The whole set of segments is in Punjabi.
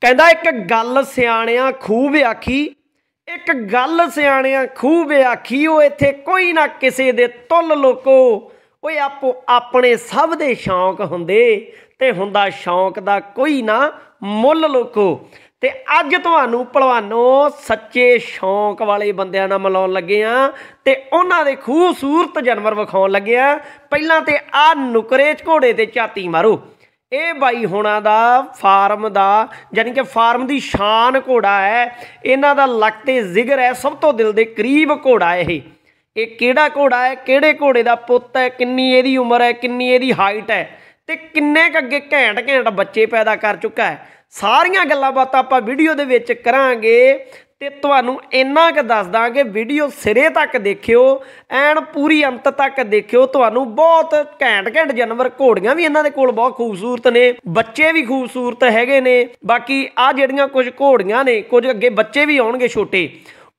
ਕਹਿੰਦਾ ਇੱਕ ਗੱਲ ਸਿਆਣਿਆਂ ਖੂਬ ਆਖੀ ਇੱਕ ਗੱਲ ਸਿਆਣਿਆਂ ਖੂਬ ਆਖੀ ਉਹ ਇੱਥੇ ਕੋਈ ਨਾ ਕਿਸੇ ਦੇ ਤੁੱਲ ਲੋਕੋ ਓਏ ਆਪੋ ਆਪਣੇ ਸਭ ਦੇ ਸ਼ੌਂਕ ਹੁੰਦੇ ਤੇ ਹੁੰਦਾ ਸ਼ੌਂਕ ਦਾ ਕੋਈ ਨਾ ਮੁੱਲ ਲੋਕੋ ਤੇ ਅੱਜ ਤੁਹਾਨੂੰ ਭਲਵਾਨੋ ਸੱਚੇ ਸ਼ੌਂਕ ਵਾਲੇ ਬੰਦਿਆਂ ਨਾਲ ਮਿਲਾਉਣ ਲੱਗੇ ਆ ਤੇ ਉਹਨਾਂ ਦੇ ਖੂਬਸੂਰਤ ਜਾਨਵਰ ਵਿਖਾਉਣ ਲੱਗੇ ਆ ਪਹਿਲਾਂ ਤੇ ਆ ਨੁਕਰੇ ਘੋੜੇ ਤੇ ਚਾਤੀ ਮਾਰੋ ਇਹ ਬਾਈ ਹੋਣਾ ਦਾ ਫਾਰਮ ਦਾ ਯਾਨੀ ਕਿ ਫਾਰਮ ਦੀ ਸ਼ਾਨ ਘੋੜਾ ਹੈ ਇਹਨਾਂ ਦਾ ਤੇ ਜ਼ਿਗਰ ਹੈ ਸਭ ਤੋਂ ਦਿਲ ਦੇ ਕਰੀਬ ਘੋੜਾ ਇਹ ਇਹ ਕਿਹੜਾ ਘੋੜਾ ਹੈ ਕਿਹੜੇ ਘੋੜੇ ਦਾ ਪੁੱਤ ਹੈ ਕਿੰਨੀ ਇਹਦੀ ਉਮਰ ਹੈ ਕਿੰਨੀ ਇਹਦੀ ਹਾਈਟ ਹੈ ਤੇ ਕਿੰਨੇ ਕ ਅੱਗੇ ਘੈਂਟ ਘੈਂਟ ਬੱਚੇ ਪੈਦਾ ਕਰ ਚੁੱਕਾ ਹੈ ਸਾਰੀਆਂ ਗੱਲਾਂ ਬਾਤਾਂ ਆਪਾਂ ਵੀਡੀਓ ਦੇ ਵਿੱਚ ਕਰਾਂਗੇ ਤੇ ਤੁਹਾਨੂੰ ਇੰਨਾ ਕੁ ਦੱਸਦਾ ਕਿ ਵੀਡੀਓ ਸਿਰੇ ਤੱਕ ਦੇਖਿਓ ਐਨ ਪੂਰੀ ਅੰਤ ਤੱਕ ਦੇਖਿਓ ਤੁਹਾਨੂੰ ਬਹੁਤ ਘੈਂਟ ਘੈਂਟ ਜਾਨਵਰ ਘੋੜੀਆਂ ਵੀ ਇਹਨਾਂ ਦੇ ਕੋਲ ਬਹੁਤ ਖੂਬਸੂਰਤ ਨੇ ਬੱਚੇ ਵੀ ਖੂਬਸੂਰਤ ਹੈਗੇ ਨੇ ਬਾਕੀ ਆ ਜਿਹੜੀਆਂ ਕੁਝ ਘੋੜੀਆਂ ਨੇ ਕੁਝ ਅੱਗੇ ਬੱਚੇ ਵੀ ਆਉਣਗੇ ਛੋਟੇ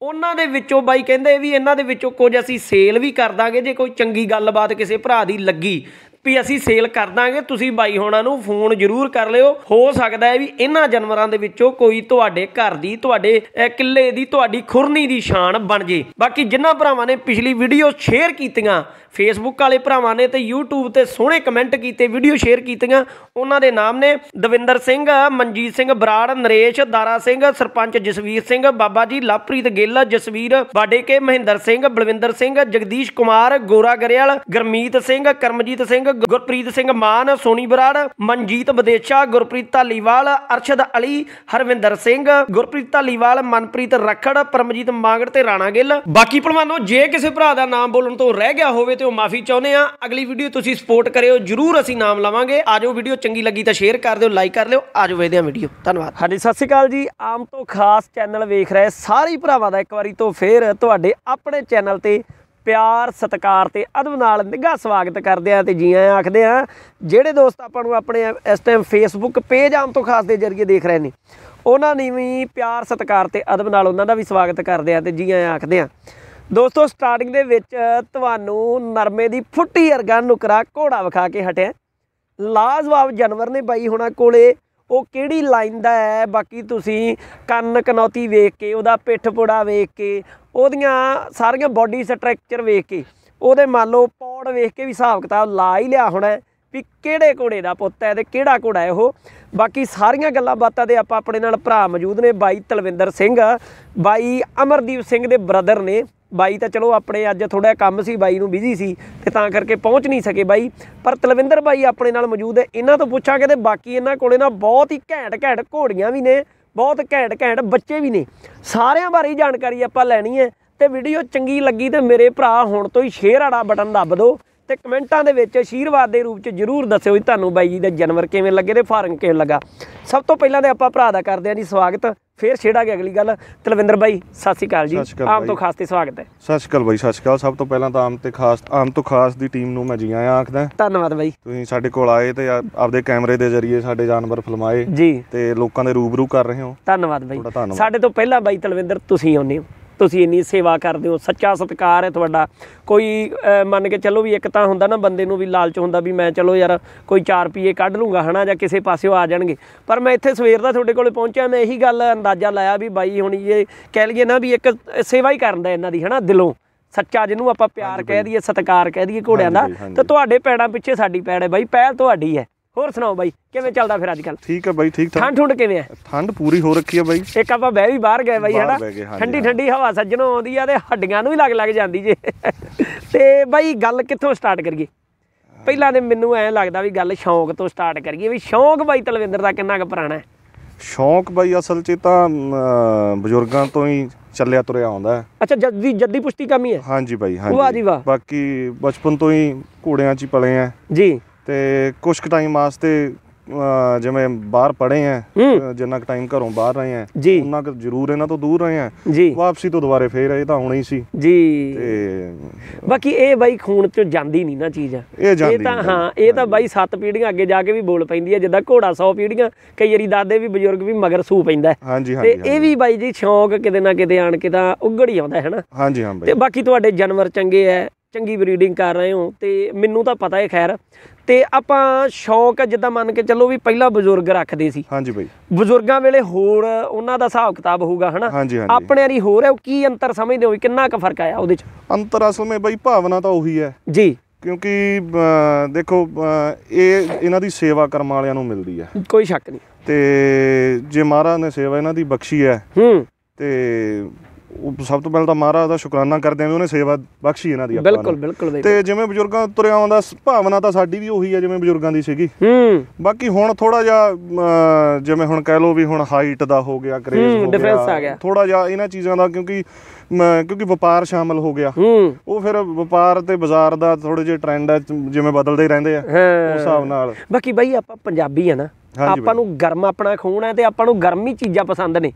ਉਹਨਾਂ ਦੇ ਵਿੱਚੋਂ ਬਾਈ ਕਹਿੰਦੇ ਵੀ ਇਹਨਾਂ ਦੇ ਵਿੱਚੋਂ ਕੁਝ ਅਸੀਂ ਸੇਲ ਵੀ ਕਰ ਦਾਂਗੇ ਜੇ ਕੋਈ ਚੰਗੀ ਗੱਲਬਾਤ ਕਿਸੇ ਭਰਾ ਦੀ ਲੱਗੀ ਵੀ ਅਸੀਂ ਸੇਲ ਕਰ ਦਾਂਗੇ ਤੁਸੀਂ ਬਾਈ ਹੋਣਾ ਨੂੰ ਫੋਨ ਜ਼ਰੂਰ ਕਰ ਲਿਓ ਹੋ ਸਕਦਾ ਹੈ ਵੀ ਇਹਨਾਂ ਜਾਨਵਰਾਂ ਦੇ ਵਿੱਚੋਂ ਕੋਈ ਤੁਹਾਡੇ ਘਰ ਦੀ ਤੁਹਾਡੇ ਕਿੱਲੇ ਦੀ ਤੁਹਾਡੀ ਖੁਰਨੀ ਦੀ ਸ਼ਾਨ ਬਣ ਜੇ ਬਾਕੀ ਜਿਨ੍ਹਾਂ ਭਰਾਵਾਂ ਨੇ ਪਿਛਲੀ ਵੀਡੀਓ ਸ਼ੇਅਰ ਕੀਤੀਆਂ ਫੇਸਬੁੱਕ ਵਾਲੇ ਭਰਾਵਾਂ ਨੇ ਤੇ YouTube ਤੇ ਸੋਹਣੇ ਕਮੈਂਟ ਕੀਤੇ ਵੀਡੀਓ ਸ਼ੇਅਰ ਕੀਤੀਆਂ ਉਹਨਾਂ ਦੇ ਨਾਮ ਨੇ ਦਵਿੰਦਰ ਸਿੰਘ ਮਨਜੀਤ ਸਿੰਘ ਬਰਾੜ ਨਰੇਸ਼ ਦਾਰਾ ਸਿੰਘ ਸਰਪੰਚ ਜਸਵੀਰ ਸਿੰਘ ਬਾਬਾ ਜੀ ਲਾਪ੍ਰੀਤ ਗਿੱਲ ਜਸਵੀਰ ਬਾਡੇਕੇ ਮਹਿੰਦਰ ਸਿੰਘ ਬਲਵਿੰਦਰ ਸਿੰਘ ਜਗਦੀਸ਼ ਕੁਮਾਰ ਗੋਰਾ ਗਰੇਵਾਲ ਗਰਮੀਤ ਸਿੰਘ ਕਰਮਜੀਤ ਸਿੰਘ ਗੁਰਪ੍ਰੀਤ ਸਿੰਘ ਮਾਨ ਸੋਨੀ ਬਰਾੜ ਮਨਜੀਤ ਵਿਦੇਸ਼ਾ ਗੁਰਪ੍ਰੀਤ ਢਾਲੀਵਾਲ ਅਰਸ਼ਦ ਅਲੀ ਹਰਵਿੰਦਰ ਸਿੰਘ ਗੁਰਪ੍ਰੀਤ ਢਾਲੀਵਾਲ ਮਨਪ੍ਰੀਤ ਰਖੜ ਪਰਮਜੀਤ ਮਾਂਗੜ ਤੇ ਰਾਣਾ ਗਿੱਲ ਬਾਕੀ ਭਲਵਾਨੋ ਜੇ ਕਿਸੇ ਭਰਾ ਦਾ ਨਾਮ ਬੋਲਣ ਤੋਂ ਰਹਿ ਗਿਆ ਹੋਵੇ ਤੇ ਉਹ ਮਾਫੀ ਚਾਹੁੰਦੇ ਆ ਅਗਲੀ ਵੀਡੀਓ ਤੁਸੀਂ ਸਪੋਰਟ ਕਰਿਓ ਜਰੂਰ ਅਸੀਂ ਨਾਮ ਲਵਾਂਗੇ ਆਜੋ ਵੀਡੀਓ ਚੰਗੀ ਲੱਗੀ ਤਾਂ ਸ਼ੇਅਰ ਕਰ ਦਿਓ ਲਾਈਕ ਕਰ ਲਿਓ ਆਜੋ ਵੇਖਦੇ ਆ ਵੀਡੀਓ ਧੰਨਵਾਦ ਹਾਂਜੀ ਸਤਿ ਸ਼੍ਰੀ ਅਕਾਲ ਜੀ ਆਮ ਤੋਂ ਖਾਸ ਚੈਨਲ ਵੇਖ ਰਹੇ ਸਾਰੇ ਭਰਾਵਾਂ ਦਾ ਇੱਕ ਵਾਰੀ ਤੋਂ ਫੇਰ ਤੁਹਾਡੇ ਆਪਣੇ ਚੈਨਲ ਤੇ ਪਿਆਰ ਸਤਿਕਾਰ ਤੇ ਅਦਬ ਨਾਲ ਨਿੱਘਾ ਸਵਾਗਤ ਕਰਦੇ ਆ ਤੇ ਜੀ ਆਇਆਂ ਆਖਦੇ ਆ ਜਿਹੜੇ ਦੋਸਤ ਆਪਾਂ ਨੂੰ ਆਪਣੇ ਇਸ ਟਾਈਮ ਫੇਸਬੁੱਕ ਪੇਜ ਆਮ ਤੋਂ ਖਾਸ ਦੇ ਜ਼ਰੀਏ ਦੇਖ ਰਹੇ ਨੇ ਉਹਨਾਂ ਨੇ ਵੀ ਪਿਆਰ ਸਤਿਕਾਰ ਤੇ ਅਦਬ ਨਾਲ ਉਹਨਾਂ ਦਾ ਵੀ ਸਵਾਗਤ ਕਰਦੇ ਆ ਤੇ ਜੀ ਆਇਆਂ ਆਖਦੇ ਆ ਦੋਸਤੋ ਸਟਾਰਟਿੰਗ ਦੇ ਵਿੱਚ ਤੁਹਾਨੂੰ ਨਰਮੇ ਦੀ ਫੁੱਟੀ ਅਰਗਾ ਨੁਕਰਾ ਘੋੜਾ ਵਿਖਾ ਕੇ ਹਟਿਆ ਲਾਜਵਾਬ ਜਾਨਵਰ ਨੇ ਬਾਈ ਹੋਣਾ ਕੋਲੇ ਉਹ ਕਿਹੜੀ ਲਾਈਨ ਦਾ ਹੈ ਬਾਕੀ ਤੁਸੀਂ ਕੰਨ ਕਨੌਤੀ ਵੇਖ ਕੇ ਉਹਦਾ ਪਿੱਠ ਪੋੜਾ ਵੇਖ ਕੇ ਉਹਦੀਆਂ ਸਾਰੀਆਂ ਬਾਡੀ ਸਟਰਕਚਰ ਵੇਖ ਕੇ ਉਹਦੇ ਮੰਨ ਲਓ ਪੌੜ ਵੇਖ ਕੇ ਵੀ ਹਿਸਾਬ ਕਿਤਾਬ ਲਾ ਹੀ ਲਿਆ ਹੋਣਾ ਵੀ ਕਿਹੜੇ ਘੋੜੇ ਦਾ ਪੁੱਤ ਹੈ ਤੇ ਕਿਹੜਾ ਘੋੜਾ ਹੈ ਉਹ ਬਾਕੀ ਸਾਰੀਆਂ ਗੱਲਾਂ ਬਾਤਾਂ ਦੇ ਆਪਾਂ ਆਪਣੇ ਨਾਲ ਭਰਾ ਮੌਜੂਦ ਨੇ ਬਾਈ ਤਲਵਿੰਦਰ ਸਿੰਘ ਬਾਈ ਅਮਰਦੀਪ ਸਿੰਘ ਦੇ ਬ੍ਰਦਰ ਨੇ ਬਾਈ ਤਾਂ ਚਲੋ ਆਪਣੇ ਅੱਜ ਥੋੜਾ ਕੰਮ ਸੀ ਬਾਈ ਨੂੰ ਬਿਜ਼ੀ ਸੀ ਤੇ ਤਾਂ ਕਰਕੇ ਪਹੁੰਚ ਨਹੀਂ ਸਕੇ ਬਾਈ ਪਰ ਤਲਵਿੰਦਰ ਬਾਈ ਆਪਣੇ ਨਾਲ ਮੌਜੂਦ ਹੈ ਇਹਨਾਂ ਤੋਂ ਪੁੱਛਾਂਗੇ ਤੇ ਬਾਕੀ ਇਹਨਾਂ ਕੋਲੇ ਨਾ ਬਹੁਤ ਹੀ ਘੈਂਟ ਘੈਂਟ ਘੋੜੀਆਂ ਵੀ ਨੇ ਬਹੁਤ ਘੈਂਟ ਘੈਂਟ ਬੱਚੇ ਵੀ ਨੇ ਸਾਰਿਆਂ ਬਾਰੇ ਜਾਣਕਾਰੀ ਆਪਾਂ ਲੈਣੀ ਹੈ ਤੇ ਵੀਡੀਓ ਚੰਗੀ ਲੱਗੀ ਤੇ ਮੇਰੇ ਭਰਾ ਹੁਣ ਤੋਂ ਹੀ ਸ਼ੇਅਰ ਵਾਲਾ ਬਟਨ ਦੱਬ ਦਿਓ ਤੇ ਕਮੈਂਟਾਂ ਦੇ ਵਿੱਚ ਅਸ਼ੀਰਵਾਦ ਦੇ ਰੂਪ 'ਚ ਜਰੂਰ ਦੱਸਿਓ ਜੀ ਤੁਹਾਨੂੰ ਬਾਈ ਜੀ ਦੇ ਜਾਨਵਰ ਕਿਵੇਂ ਲੱਗੇ ਤੇ ਫਾਰਮ ਕਿਵੇਂ ਲੱਗਾ ਸਭ ਤੋਂ ਪਹਿਲਾਂ ਤੇ ਆਪਾਂ ਭਰਾ ਦਾ ਕਰਦੇ ਆਂ ਜੀ ਸਵਾਗਤ ਫੇਰ ਛੇੜਾ ਕੇ ਅਗਲੀ ਗੱਲ ਤਲਵਿੰਦਰ ਬਾਈ ਸਤਿ ਸ਼੍ਰੀ ਅਕਾਲ ਜੀ ਆਮ ਤੋਂ ਖਾਸ ਤੇ ਸਵਾਗਤ ਹੈ ਸਤਿ ਸ਼੍ਰੀ ਅਕਾਲ ਬਾਈ ਸਤਿ ਸ਼੍ਰੀ ਅਕਾਲ ਸਭ ਤੋਂ ਪਹਿਲਾਂ ਤਾਂ ਆਮ ਤੇ ਖਾਸ ਆਮ ਤੋਂ ਖਾਸ ਦੀ ਟੀਮ ਨੂੰ ਮੈਂ ਜੀ ਆਇਆਂ ਆਖਦਾ ਧੰਨਵਾਦ ਬਾਈ ਤੁਸੀਂ ਸਾਡੇ ਕੋਲ ਆਏ ਤੇ ਆਪਦੇ ਕੈਮਰੇ ਦੇ ਜ਼ਰੀਏ ਸਾਡੇ ਜਾਨਵਰ ਫਿਲਮਾਏ ਜੀ ਤੇ ਲੋਕਾਂ ਦੇ ਰੂਬਰੂ ਕਰ ਰਹੇ ਹੋ ਧੰਨਵਾਦ ਬਾਈ ਸਾਡੇ ਤੋਂ ਪਹਿਲਾਂ ਬਾਈ ਤਲਵਿੰਦਰ ਤੁਸੀਂ ਆਉਂਦੇ ਹੋ ਤੁਸੀਂ ਇੰਨੀ ਸੇਵਾ ਕਰਦੇ ਹੋ ਸੱਚਾ ਸਤਿਕਾਰ ਹੈ ਤੁਹਾਡਾ ਕੋਈ ਮੰਨ ਕੇ ਚੱਲੋ ਵੀ ਇੱਕ ਤਾਂ ਹੁੰਦਾ ਨਾ ਬੰਦੇ ਨੂੰ ਵੀ ਲਾਲਚ ਹੁੰਦਾ ਵੀ ਮੈਂ ਚਲੋ ਯਾਰ ਕੋਈ 4 ਰੁਪਏ ਕੱਢ ਲੂੰਗਾ ਹਨਾ ਜਾਂ ਕਿਸੇ ਪਾਸਿਓ ਆ ਜਾਣਗੇ ਪਰ ਮੈਂ ਇੱਥੇ ਸਵੇਰ ਦਾ ਤੁਹਾਡੇ ਕੋਲੇ ਪਹੁੰਚਿਆ ਮੈਂ ਇਹੀ ਗੱਲ ਅੰਦਾਜ਼ਾ ਲਾਇਆ ਵੀ ਬਾਈ ਹੁਣ ਇਹ ਕਹਿ ਲਈਏ ਨਾ ਵੀ ਇੱਕ ਸੇਵਾ ਹੀ ਕਰਨ ਦਾ ਇਹਨਾਂ ਦੀ ਹਨਾ ਦਿਲੋਂ ਸੱਚਾ ਜਿਹਨੂੰ ਆਪਾਂ ਪਿਆਰ ਕਹਿ ਦਈਏ ਸਤਿਕਾਰ ਕਹਿ ਦਈਏ ਘੋੜਿਆਂ ਦਾ ਤੇ ਤੁਹਾਡੇ ਪੈੜਾਂ ਪਿੱਛੇ ਸਾਡੀ ਪੈੜ ਹੈ ਬਾਈ ਪਹਿਲ ਤੁਹਾਡੀ ਹੈ ਹੋਰ ਸੁਣਾਓ ਬਾਈ ਕਿਵੇਂ ਚੱਲਦਾ ਫਿਰ ਅੱਜ ਕੱਲ ਠੀਕ ਹੈ ਬਾਈ ਠੀਕ ਠੰਡ ਠੁੰਡ ਕਿਵੇਂ ਹੈ ਠੰਡ ਪੂਰੀ ਹੋ ਰੱਖੀ ਹੈ ਬਾਈ ਇੱਕ ਆਪਾਂ ਬਹਿ ਵੀ ਬਾਹਰ ਗਏ ਬਾਈ ਹਣਾ ਠੰਡੀ ਠੰਡੀ ਹਵਾ ਸੱਜਣੋਂ ਆਉਂਦੀ ਆ ਤੇ ਹੱਡੀਆਂ ਨੂੰ ਹੀ ਲੱਗ ਲੱਗ ਜਾਂਦੀ ਜੇ ਤੇ ਬਾਈ ਗੱਲ ਕਿੱਥੋਂ ਸਟਾਰਟ ਕਰੀਏ ਪਹਿਲਾਂ ਤੇ ਮੈਨੂੰ ਐਂ ਲੱਗਦਾ ਵੀ ਗੱਲ ਸ਼ੌਂਕ ਤੋਂ ਸਟਾਰਟ ਕਰੀਏ ਵੀ ਸ਼ੌਂਕ ਬਾਈ ਤਲਵਿੰਦਰ ਦਾ ਕਿੰਨਾ ਕੁ ਪੁਰਾਣਾ ਹੈ ਸ਼ੌਂਕ ਬਾਈ ਅਸਲ 'ਚ ਤਾਂ ਬਜ਼ੁਰਗਾਂ ਤੋਂ ਹੀ ਚੱਲਿਆ ਤੁਰਿਆ ਆਉਂਦਾ ਹੈ ਅੱਛਾ ਜੱਦੀ ਜੱਦੀ ਪੁਸ਼ਤੀ ਕੰਮ ਹੀ ਹੈ ਹਾਂਜੀ ਬਾਈ ਹਾਂਜੀ ਵਾਹ ਜੀ ਵਾਹ ਬਾਕੀ ਬਚਪਨ ਤੋਂ ਹੀ ਘੋੜਿਆਂ 'ਚ ਹੀ ਪਲੇ ਆ ਜੀ ਤੇ ਕੁਝ ਟਾਈਮ ਵਾਸਤੇ ਜਿਵੇਂ ਬਾਹਰ ਪੜੇ ਆ ਜਿੰਨਾ ਕੁ ਟਾਈਮ ਘਰੋਂ ਬਾਹਰ ਰਹੇ ਆ ਉਹਨਾਂ ਕੁ ਜ਼ਰੂਰ ਇਹਨਾਂ ਤੋਂ ਦੂਰ ਰਹੇ ਆ ਵਾਪਸੀ ਤੋਂ ਦੁਬਾਰੇ ਫੇਰ ਇਹ ਤਾਂ ਹੋਣੀ ਸੀ ਜੀ ਤੇ ਬਾਕੀ ਇਹ ਬਾਈ ਖੂਨ ਚੋਂ ਜਾਂਦੀ ਨਹੀਂ ਨਾ ਚੀਜ਼ ਇਹ ਤਾਂ ਹਾਂ ਇਹ ਤਾਂ ਬਾਈ ਸੱਤ ਪੀੜੀਆਂ ਅੱਗੇ ਜਾ ਕੇ ਵੀ ਬੋਲ ਪੈਂਦੀ ਆ ਜਿੱਦਾਂ ਘੋੜਾ 100 ਪੀੜੀਆਂ ਕਈ ਵਾਰੀ ਦਾਦੇ ਵੀ ਬਜ਼ੁਰਗ ਵੀ ਮਗਰ ਸੂ ਪੈਂਦਾ ਤੇ ਇਹ ਵੀ ਬਾਈ ਜੀ ਸ਼ੌਂਕ ਕਿਤੇ ਨਾ ਕਿਤੇ ਆਣ ਕੇ ਤਾਂ ਉਗੜ ਹੀ ਆਉਂਦਾ ਹੈ ਨਾ ਹਾਂਜੀ ਹਾਂ ਬਾਈ ਤੇ ਬਾਕੀ ਤੁਹਾਡੇ ਜਾਨਵਰ ਚੰਗੇ ਐ ਚੰਗੀ ਬਰੀਡਿੰਗ ਕਰ ਰਹੇ ਹੋ ਤੇ ਮੈਨੂੰ ਤਾਂ ਪਤਾ ਹੈ ਖੈਰ ਤੇ ਆਪਾਂ ਸ਼ੌਂਕ ਜਿੱਦਾਂ ਮੰਨ ਕੇ ਚੱਲੋ ਵੀ ਪਹਿਲਾਂ ਬਜ਼ੁਰਗ ਰੱਖਦੇ ਸੀ ਹਾਂਜੀ ਬਾਈ ਬਜ਼ੁਰਗਾਂ ਵੇਲੇ ਹੋਰ ਉਹਨਾਂ ਦਾ ਹਿਸਾਬ ਕਿਤਾਬ ਹੋਊਗਾ ਹਨਾ ਆਪਣੇ ਵਾਲੀ ਹੋਰ ਹੈ ਕੀ ਅੰਤਰ ਸਮਝਦੇ ਹੋ ਕਿੰਨਾ ਕੁ ਫਰਕ ਆਇਆ ਉਹਦੇ ਚ ਅੰਤਰ ਅਸਲ ਵਿੱਚ ਬਾਈ ਭਾਵਨਾ ਤਾਂ ਉਹੀ ਹੈ ਜੀ ਕਿਉਂਕਿ ਦੇਖੋ ਇਹ ਇਹਨਾਂ ਦੀ ਸੇਵਾ ਕਰਮ ਵਾਲਿਆਂ ਨੂੰ ਮਿਲਦੀ ਹੈ ਕੋਈ ਸ਼ੱਕ ਨਹੀਂ ਤੇ ਜੇ ਮਹਾਰਾਜ ਨੇ ਸੇਵਾ ਇਹਨਾਂ ਦੀ ਬਖਸ਼ੀ ਹੈ ਹੂੰ ਤੇ ਸਭ ਤੋਂ ਪਹਿਲਾਂ ਤਾਂ ਮਹਾਰਾਜ ਦਾ ਸ਼ੁਕਰਾਨਾ ਕਰਦੇ ਆਂ ਵੀ ਉਹਨੇ ਸੇਵਾ ਬਖਸ਼ੀ ਇਹਨਾਂ ਦੀ ਆਪਾਂ ਬਿਲਕੁਲ ਬਿਲਕੁਲ ਤੇ ਜਿਵੇਂ ਬਜ਼ੁਰਗਾਂ ਤੁਰਿਆ ਆਉਂਦਾ ਭਾਵਨਾ ਤਾਂ ਸਾਡੀ ਵੀ ਉਹੀ ਆ ਜਿਵੇਂ ਬਜ਼ੁਰਗਾਂ ਦੀ ਸੀਗੀ ਹੂੰ ਬਾਕੀ ਹੁਣ ਥੋੜਾ ਜਿਹਾ ਜਿਵੇਂ ਹੁਣ ਕਹਿ ਲਓ ਵੀ ਹੁਣ ਹਾਈਟ ਦਾ ਹੋ ਗਿਆ ਕ੍ਰੇਜ਼ ਹੋ ਗਿਆ ਥੋੜਾ ਜਿਹਾ ਇਹਨਾਂ ਚੀਜ਼ਾਂ ਦਾ ਕਿਉਂਕਿ ਕਿਉਂਕਿ ਵਪਾਰ ਸ਼ਾਮਲ ਹੋ ਗਿਆ ਉਹ ਫਿਰ ਵਪਾਰ ਤੇ ਬਾਜ਼ਾਰ ਦਾ ਥੋੜੇ ਜਿਹਾ ਟ੍ਰੈਂਡ ਹੈ ਜਿਵੇਂ ਬਦਲਦੇ ਹੀ ਰਹਿੰਦੇ ਆ ਉਸ ਹਿਸਾਬ ਨਾਲ ਬਾਕੀ ਬਾਈ ਆਪਾਂ ਪੰਜਾਬੀ ਆ ਨਾ ਆਪਾਂ ਨੂੰ ਗਰਮ ਆਪਣਾ ਖੂਨ ਹੈ ਤੇ ਆਪਾਂ ਨੂੰ ਗਰਮੀ ਚੀਜ਼ਾਂ ਪਸੰਦ ਨੇ